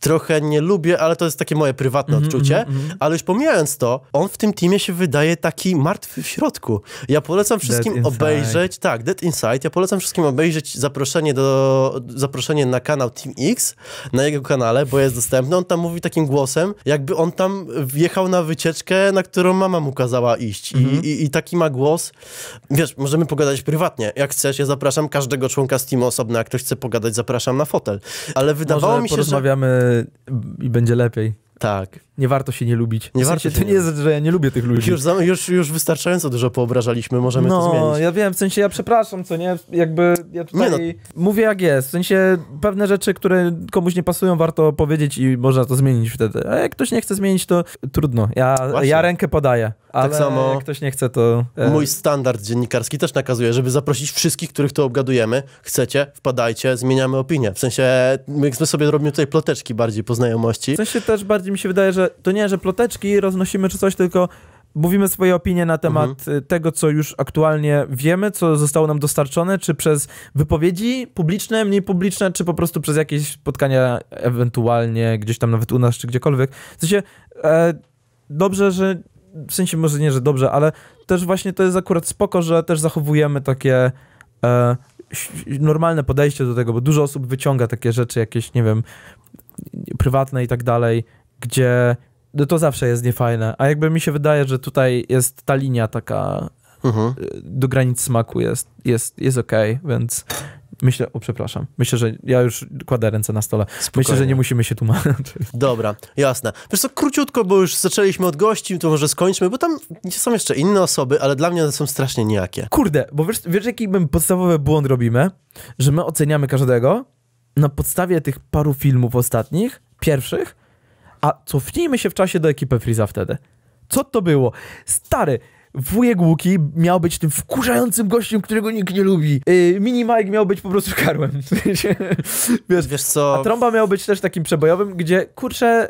trochę nie lubię, ale to jest takie moje prywatne mm -hmm, odczucie, mm -hmm. ale już pomijając to, on w tym teamie się wydaje taki martwy w środku. Ja polecam wszystkim obejrzeć, tak, Dead Inside, ja polecam wszystkim obejrzeć zaproszenie do, zaproszenie na kanał Team X, na jego kanale, bo jest dostępny, on tam mówi takim głosem, jakby on tam wjechał na wycieczkę, na którą którą mama mu kazała iść. Mhm. I, I, i, taki ma głos. Wiesz, możemy pogadać prywatnie. Jak chcesz, ja zapraszam każdego członka z teamu osobno. Jak ktoś chce pogadać, zapraszam na fotel. Ale wydawało Może mi się, porozmawiamy że... i będzie lepiej. Tak nie warto się nie lubić. Nie warto to nie jest, że ja nie lubię tych ludzi. Już, już, już wystarczająco dużo poobrażaliśmy, możemy no, to zmienić. No, ja wiem, w sensie ja przepraszam, co nie, jakby ja tutaj nie, no. mówię jak jest, w sensie pewne rzeczy, które komuś nie pasują, warto powiedzieć i można to zmienić wtedy. A jak ktoś nie chce zmienić, to trudno. Ja, ja rękę podaję, tak ale tak samo jak ktoś nie chce, to... E, mój standard dziennikarski też nakazuje, żeby zaprosić wszystkich, których to obgadujemy. Chcecie, wpadajcie, zmieniamy opinię. W sensie my sobie robimy tutaj ploteczki bardziej po znajomości. W sensie też bardziej mi się wydaje, że to nie, że ploteczki roznosimy czy coś, tylko mówimy swoje opinie na temat mhm. Y, tego, co już aktualnie wiemy, co zostało nam dostarczone, czy przez wypowiedzi publiczne, mniej publiczne, czy po prostu przez jakieś spotkania ewentualnie gdzieś tam nawet u nas, czy gdziekolwiek. W sensie e, dobrze, że w sensie może nie, że dobrze, ale też właśnie to jest akurat spoko, że też zachowujemy takie e, normalne podejście do tego, bo dużo osób wyciąga takie rzeczy jakieś, nie wiem, prywatne i tak dalej gdzie no to zawsze jest niefajne. A jakby mi się wydaje, że tutaj jest ta linia taka mhm. Y, do granic smaku jest, jest, jest okej, okay, więc myślę, o przepraszam, myślę, że ja już kładę ręce na stole. Spokojnie. Myślę, że nie musimy się tłumaczyć. Dobra, jasne. Wiesz co, króciutko, bo już zaczęliśmy od gości, to może skończmy, bo tam są jeszcze inne osoby, ale dla mnie one są strasznie nijakie. Kurde, bo wiesz, wiesz jaki podstawowy błąd robimy? Że my oceniamy każdego na podstawie tych paru filmów ostatnich, pierwszych, a cofnijmy się w czasie do ekipy Freeza wtedy. Co to było? Stary, wujek Łuki miał być tym wkurzającym gościem, którego nikt nie lubi. Yy, Mini Mike miał być po prostu karłem. Wiesz, Wiesz co? A Tromba miał być też takim przebojowym, gdzie, kurczę,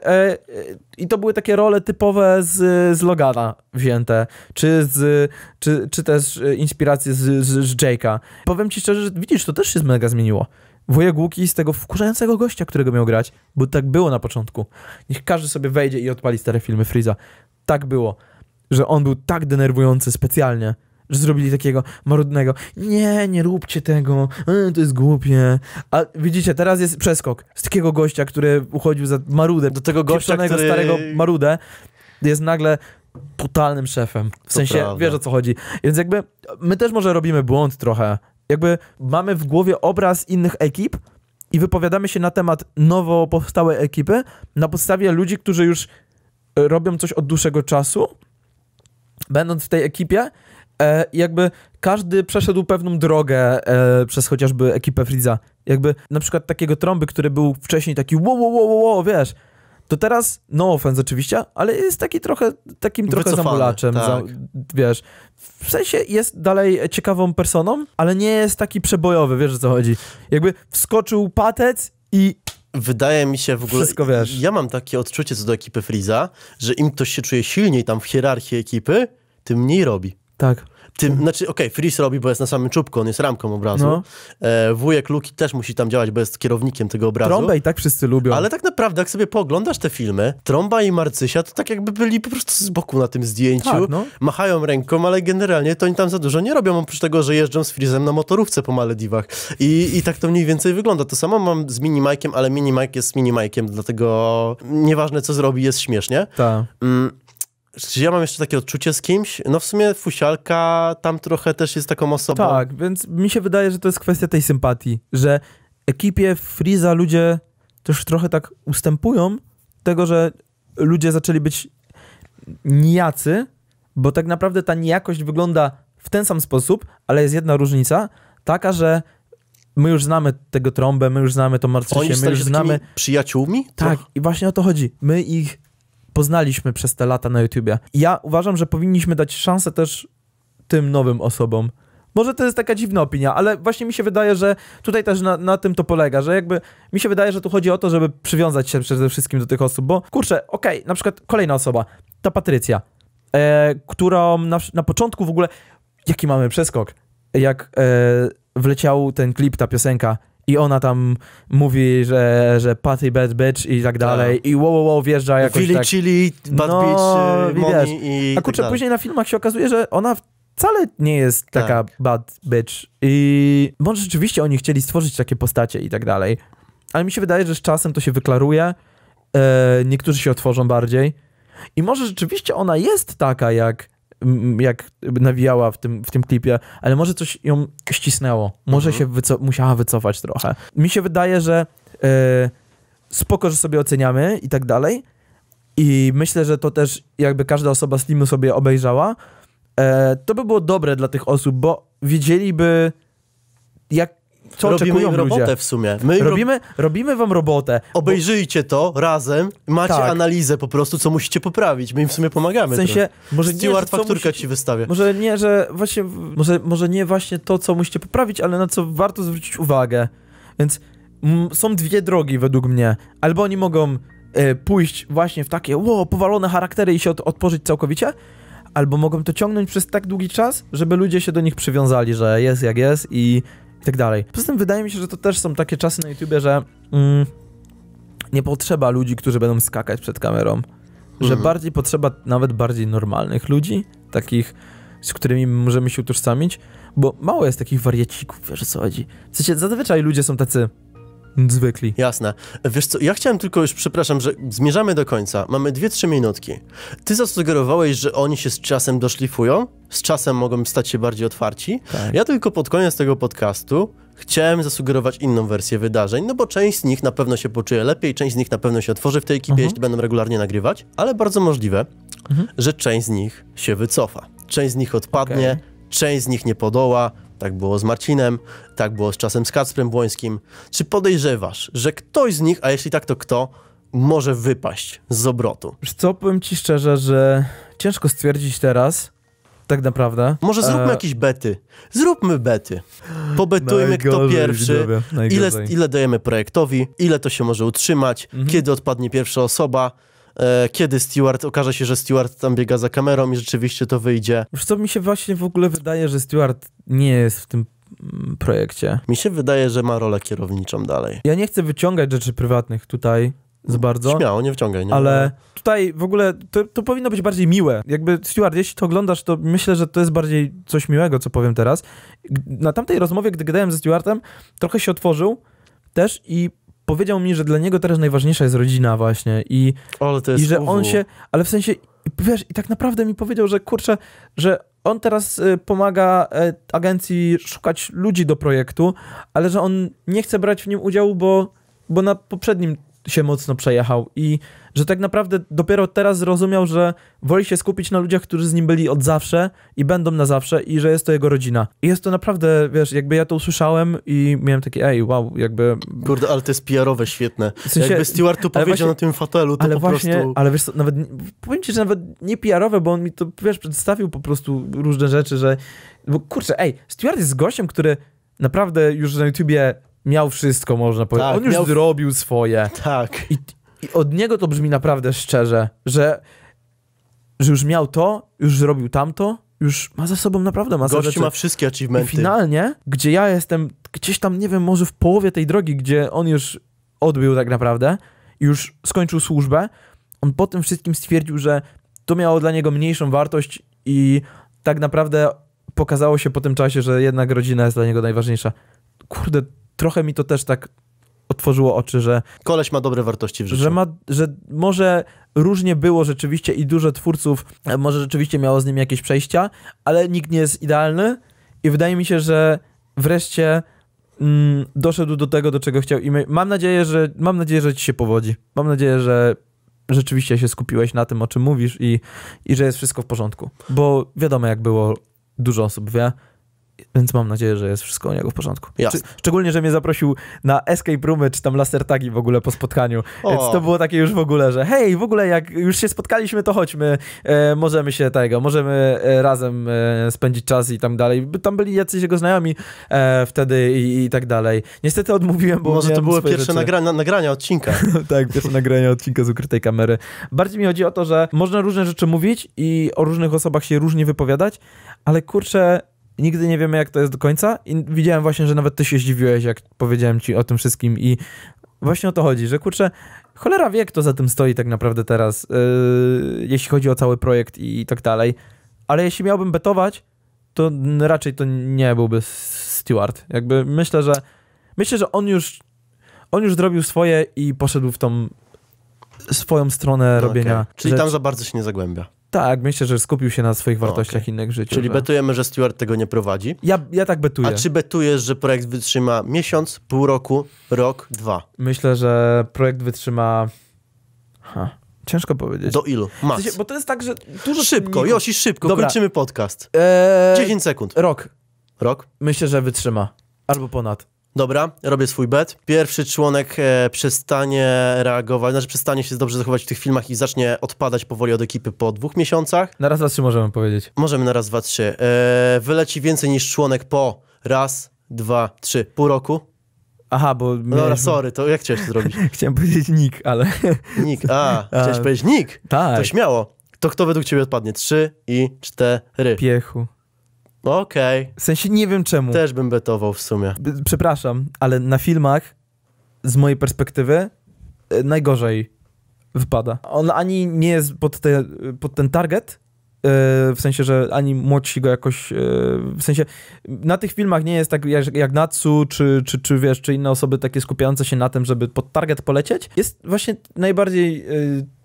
yy, yy, i to były takie role typowe z, z Logana wzięte, czy, z, czy, czy też e, inspiracje z, z, z Jake'a. Powiem ci szczerze, że widzisz, to też się mega zmieniło wujek Łuki z tego wkurzającego gościa, którego miał grać, bo tak było na początku. Niech każdy sobie wejdzie i odpali stare filmy Freeza. Tak było, że on był tak denerwujący specjalnie, że zrobili takiego marudnego nie, nie róbcie tego, e, to jest głupie. A widzicie, teraz jest przeskok z takiego gościa, który uchodził za marudę, do tego gościa, który... starego marudę, jest nagle totalnym szefem. W to sensie, prawda. wiesz o co chodzi. Więc jakby my też może robimy błąd trochę jakby mamy w głowie obraz innych ekip i wypowiadamy się na temat nowo powstałej ekipy na podstawie ludzi, którzy już e, robią coś od dłuższego czasu, będąc w tej ekipie. E, jakby każdy przeszedł pewną drogę e, przez chociażby ekipę Fridza Jakby na przykład takiego trąby, który był wcześniej taki wo wo wo wo wiesz, to teraz, no offense oczywiście, ale jest taki trochę, takim trochę Wycofany, zamulaczem, tak. za, wiesz, w sensie jest dalej ciekawą personą, ale nie jest taki przebojowy, wiesz o co chodzi. Jakby wskoczył patec i wydaje mi się w ogóle. Wszystko wiesz. Ja mam takie odczucie co do ekipy Freeza, że im ktoś się czuje silniej tam w hierarchii ekipy, tym mniej robi. Tak. Tym, znaczy, okej, okay, Freeze robi, bo jest na samym czubku, on jest ramką obrazu. No. E, wujek Luki też musi tam działać, bo jest kierownikiem tego obrazu. Trąbę i tak wszyscy lubią. Ale tak naprawdę, jak sobie pooglądasz te filmy, Trąba i Marcysia to tak jakby byli po prostu z boku na tym zdjęciu, tak, no. machają ręką, ale generalnie to oni tam za dużo nie robią, oprócz tego, że jeżdżą z Freezem na motorówce po Malediwach. I, i tak to mniej więcej wygląda. To samo mam z Minimajkiem, ale Minimajk jest Minimajkiem, dlatego nieważne co zrobi, jest śmiesznie. Tak. Mm czy ja mam jeszcze takie odczucie z kimś? No w sumie Fusialka tam trochę też jest taką osobą. Tak, więc mi się wydaje, że to jest kwestia tej sympatii, że ekipie Freeza ludzie też trochę tak ustępują tego, że ludzie zaczęli być nijacy, bo tak naprawdę ta nijakość wygląda w ten sam sposób, ale jest jedna różnica, taka, że my już znamy tego trąbę, my już znamy to Marcysię, my już znamy... przyjaciółmi? Tak, i właśnie o to chodzi. My ich poznaliśmy przez te lata na YouTubie. Ja uważam, że powinniśmy dać szansę też tym nowym osobom. Może to jest taka dziwna opinia, ale właśnie mi się wydaje, że tutaj też na, na, tym to polega, że jakby mi się wydaje, że tu chodzi o to, żeby przywiązać się przede wszystkim do tych osób, bo kurczę, okej, okay, na przykład kolejna osoba, ta Patrycja, e, którą na, na, początku w ogóle, jaki mamy przeskok, jak e, wleciał ten klip, ta piosenka i ona tam mówi, że, że Patty Bad Bitch i tak dalej tak. i wow, wow, wow wjeżdża jakoś Willy tak. Chili, Bad no, Bitch, y, Mommy wiesz. i A tak kurczę, tak później na filmach się okazuje, że ona wcale nie jest tak. taka bad bitch i może rzeczywiście oni chcieli stworzyć takie postacie i tak dalej, ale mi się wydaje, że z czasem to się wyklaruje, e, niektórzy się otworzą bardziej i może rzeczywiście ona jest taka, jak jak nawijała w tym, w tym klipie, ale może coś ją ścisnęło, może mhm. się wyco musiała wycofać trochę. Mi się wydaje, że yy, spoko, że sobie oceniamy i tak dalej i myślę, że to też jakby każda osoba Slimu sobie obejrzała, yy, to by było dobre dla tych osób, bo wiedzieliby jak co robimy oczekują robotę ludzie. w sumie. My robimy, robimy wam robotę. Obejrzyjcie bo... to razem, macie tak. analizę po prostu, co musicie poprawić. My im w sumie pomagamy. W sensie, to. może nie, fakturka musi... ci wystawia. Może nie, że właśnie, może, może nie właśnie to, co musicie poprawić, ale na co warto zwrócić uwagę. Więc są dwie drogi według mnie. Albo oni mogą y, pójść właśnie w takie wow, powalone charaktery i się od, odporzyć całkowicie, albo mogą to ciągnąć przez tak długi czas, żeby ludzie się do nich przywiązali, że jest jak jest i i tak dalej. Poza tym wydaje mi się, że to też są takie czasy na YouTubie, że mm, nie potrzeba ludzi, którzy będą skakać przed kamerą. Że mhm. bardziej potrzeba nawet bardziej normalnych ludzi, takich, z którymi możemy się utożsamić, bo mało jest takich wariacików, wiesz o co chodzi. W sensie zazwyczaj ludzie są tacy zwykli. Jasne. Wiesz co, ja chciałem tylko już, przepraszam, że zmierzamy do końca. Mamy 2-3 minutki. Ty zasugerowałeś, że oni się z czasem doszlifują, z czasem mogą stać się bardziej otwarci. Tak. Ja tylko pod koniec tego podcastu chciałem zasugerować inną wersję wydarzeń, no bo część z nich na pewno się poczuje lepiej, część z nich na pewno się otworzy w tej ekipie, mhm. jeśli będą regularnie nagrywać, ale bardzo możliwe, mhm. że część z nich się wycofa. Część z nich odpadnie, okay. część z nich nie podoła, tak było z Marcinem, tak było z czasem z Kacprem Błońskim. Czy podejrzewasz, że ktoś z nich, a jeśli tak, to kto, może wypaść z obrotu? Wiesz co, powiem ci szczerze, że ciężko stwierdzić teraz, tak naprawdę. Może zróbmy e... jakieś bety. Zróbmy bety. Pobetujmy kto pierwszy, ile, ile dajemy projektowi, ile to się może utrzymać, mhm. kiedy odpadnie pierwsza osoba. E, kiedy Stewart, okaże się, że Stewart tam biega za kamerą i rzeczywiście to wyjdzie. Już co mi się właśnie w ogóle wydaje, że Stewart nie jest w tym mm, projekcie. Mi się wydaje, że ma rolę kierowniczą dalej. Ja nie chcę wyciągać rzeczy prywatnych tutaj za bardzo. Śmiało, nie wyciągaj. Nie ale tutaj w ogóle to, to, powinno być bardziej miłe. Jakby, Stuart, jeśli to oglądasz, to myślę, że to jest bardziej coś miłego, co powiem teraz. Na tamtej rozmowie, gdy gadałem ze Stuartem, trochę się otworzył też i powiedział mi, że dla niego teraz najważniejsza jest rodzina właśnie i, ale to jest i że uwu. on się, ale w sensie, wiesz, i tak naprawdę mi powiedział, że kurczę, że on teraz y, pomaga e, agencji szukać ludzi do projektu, ale że on nie chce brać w nim udziału, bo, bo na poprzednim się mocno przejechał i że tak naprawdę dopiero teraz zrozumiał, że woli się skupić na ludziach, którzy z nim byli od zawsze i będą na zawsze i że jest to jego rodzina. I jest to naprawdę, wiesz, jakby ja to usłyszałem i miałem takie, ej, wow, jakby... Kurde, ale to jest PR-owe świetne. W sensie, jakby Stewart to powiedział właśnie, na tym fatelu, to ale po właśnie, prostu... Ale wiesz nawet, powiem ci, że nawet nie PR-owe, bo on mi to, wiesz, przedstawił po prostu różne rzeczy, że... Bo kurczę, ej, Stewart jest gościem, który naprawdę już na YouTubie miał wszystko, można powiedzieć. Tak, On już miał... zrobił swoje. Tak. I, I, od niego to brzmi naprawdę szczerze, że, że już miał to, już zrobił tamto, już ma za sobą naprawdę masę Gość ma wszystkie achievementy. I finalnie, gdzie ja jestem gdzieś tam, nie wiem, może w połowie tej drogi, gdzie on już odbył tak naprawdę, już skończył służbę, on po tym wszystkim stwierdził, że to miało dla niego mniejszą wartość i tak naprawdę pokazało się po tym czasie, że jednak rodzina jest dla niego najważniejsza. Kurde, trochę mi to też tak otworzyło oczy, że... Koleś ma dobre wartości w życiu. Że, ma, że może różnie było rzeczywiście i dużo twórców e, może rzeczywiście miało z nim jakieś przejścia, ale nikt nie jest idealny i wydaje mi się, że wreszcie mm, doszedł do tego, do czego chciał i my, mam nadzieję, że mam nadzieję, że ci się powodzi. Mam nadzieję, że rzeczywiście się skupiłeś na tym, o czym mówisz i, i że jest wszystko w porządku. Bo wiadomo, jak było, dużo osób wie, więc mam nadzieję, że jest wszystko u niego w porządku. Jasne. Szczególnie, że mnie zaprosił na escape roomy, czy tam Tagi w ogóle po spotkaniu. O. Więc to było takie już w ogóle, że hej, w ogóle jak już się spotkaliśmy, to chodźmy, e, możemy się tego, możemy e, razem e, spędzić czas i tak dalej. Tam byli jacyś jego znajomi e, wtedy i, i, tak dalej. Niestety odmówiłem, bo Może to były pierwsze nagra na, nagrania odcinka. tak, pierwsze nagrania odcinka z ukrytej kamery. Bardziej mi chodzi o to, że można różne rzeczy mówić i o różnych osobach się różnie wypowiadać, ale kurczę, nigdy nie wiemy, jak to jest do końca. I widziałem właśnie, że nawet ty się zdziwiłeś, jak powiedziałem ci o tym wszystkim i właśnie o to chodzi, że kurczę, cholera wie, kto za tym stoi tak naprawdę teraz, yy, jeśli chodzi o cały projekt i, tak dalej. Ale jeśli miałbym betować, to raczej to nie byłby Stewart. Jakby myślę, że myślę, że on już on już zrobił swoje i poszedł w tą swoją stronę no robienia. Okay. Czyli rzecz. tam za bardzo się nie zagłębia. Tak, myślę, że skupił się na swoich no, wartościach okay. innych życiu. Czyli że... betujemy, że Stewart tego nie prowadzi? Ja, ja tak betuję. A czy betujesz, że projekt wytrzyma miesiąc, pół roku, rok, dwa? Myślę, że projekt wytrzyma... Ha. Ciężko powiedzieć. Do ilu? Mas. W sensie, bo to jest tak, że dużo... Szybko, nie... Josi, szybko, Dobra. kończymy podcast. Eee... 10 sekund. Rok. Rok? Myślę, że wytrzyma. Albo ponad dobra, robię swój bet. Pierwszy członek e, przestanie reagować, znaczy przestanie się dobrze zachować w tych filmach i zacznie odpadać powoli od ekipy po dwóch miesiącach. Na raz, dwa, trzy możemy powiedzieć. Możemy na raz, dwa, trzy. E, wyleci więcej niż członek po raz, dwa, trzy, pół roku. Aha, bo... No, Mieliśmy... Dobra, sorry, to jak chciałeś to zrobić? Chciałem powiedzieć Nick, ale... Nick, a, a, chciałeś powiedzieć Nick? Tak. To śmiało. To kto według ciebie odpadnie? Trzy i cztery. Piechu okej. W sensie nie wiem czemu. Też bym betował w sumie. Przepraszam, ale na filmach z mojej perspektywy e, najgorzej wypada. On ani nie jest pod, te, pod ten target, e, w sensie, że ani młodsi go jakoś, e, w sensie, na tych filmach nie jest tak jak, jak Natsu, czy, czy, czy wiesz, czy inne osoby takie skupiające się na tym, żeby pod target polecieć. Jest właśnie najbardziej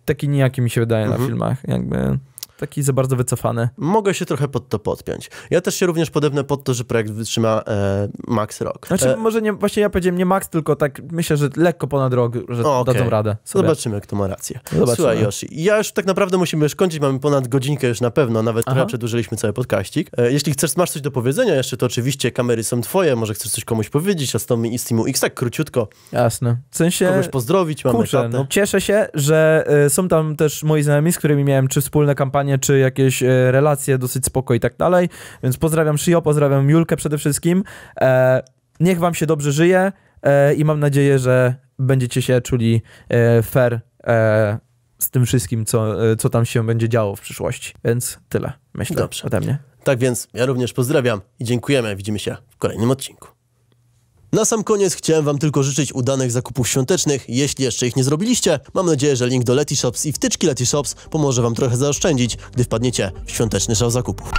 taki nijaki mi się wydaje na mhm. filmach, jakby... Taki za bardzo wycofany. Mogę się trochę pod to podpiąć. Ja też się również podobnę pod to, że projekt wytrzyma e, max rok. Znaczy, e... może nie, właśnie ja powiedziałem nie max, tylko tak myślę, że lekko ponad rok, że o, okay. dadzą radę. No sobie. Zobaczymy, kto ma rację. No zobaczymy. Słuchaj, Yoshi, ja już tak naprawdę musimy już kończyć, mamy ponad godzinkę już na pewno, nawet Aha. trochę przedłużyliśmy cały podcaścik. E, jeśli chcesz, masz coś do powiedzenia jeszcze, to oczywiście kamery są twoje, może chcesz coś komuś powiedzieć, a z Tommy i z Teamu X tak króciutko. Jasne. W sensie... Kogoś pozdrowić, mamy Kurczę, no, Cieszę się, że y, są tam też moi znajomi, z którymi miałem czy wspólne kampanie, czy jakieś e, relacje dosyć spoko i tak dalej. Więc pozdrawiam Shio, pozdrawiam Julkę przede wszystkim. E, niech wam się dobrze żyje e, i mam nadzieję, że będziecie się czuli fair z tym wszystkim, co, co tam się będzie działo w przyszłości. Więc tyle, myślę, Dobrze. ode mnie. Tak więc ja również pozdrawiam i dziękujemy. Widzimy się w kolejnym odcinku. Na sam koniec chciałem Wam tylko życzyć udanych zakupów świątecznych, jeśli jeszcze ich nie zrobiliście. Mam nadzieję, że link do Letishops i wtyczki Letishops pomoże Wam trochę zaoszczędzić, gdy wpadniecie w świąteczny szał zakupów.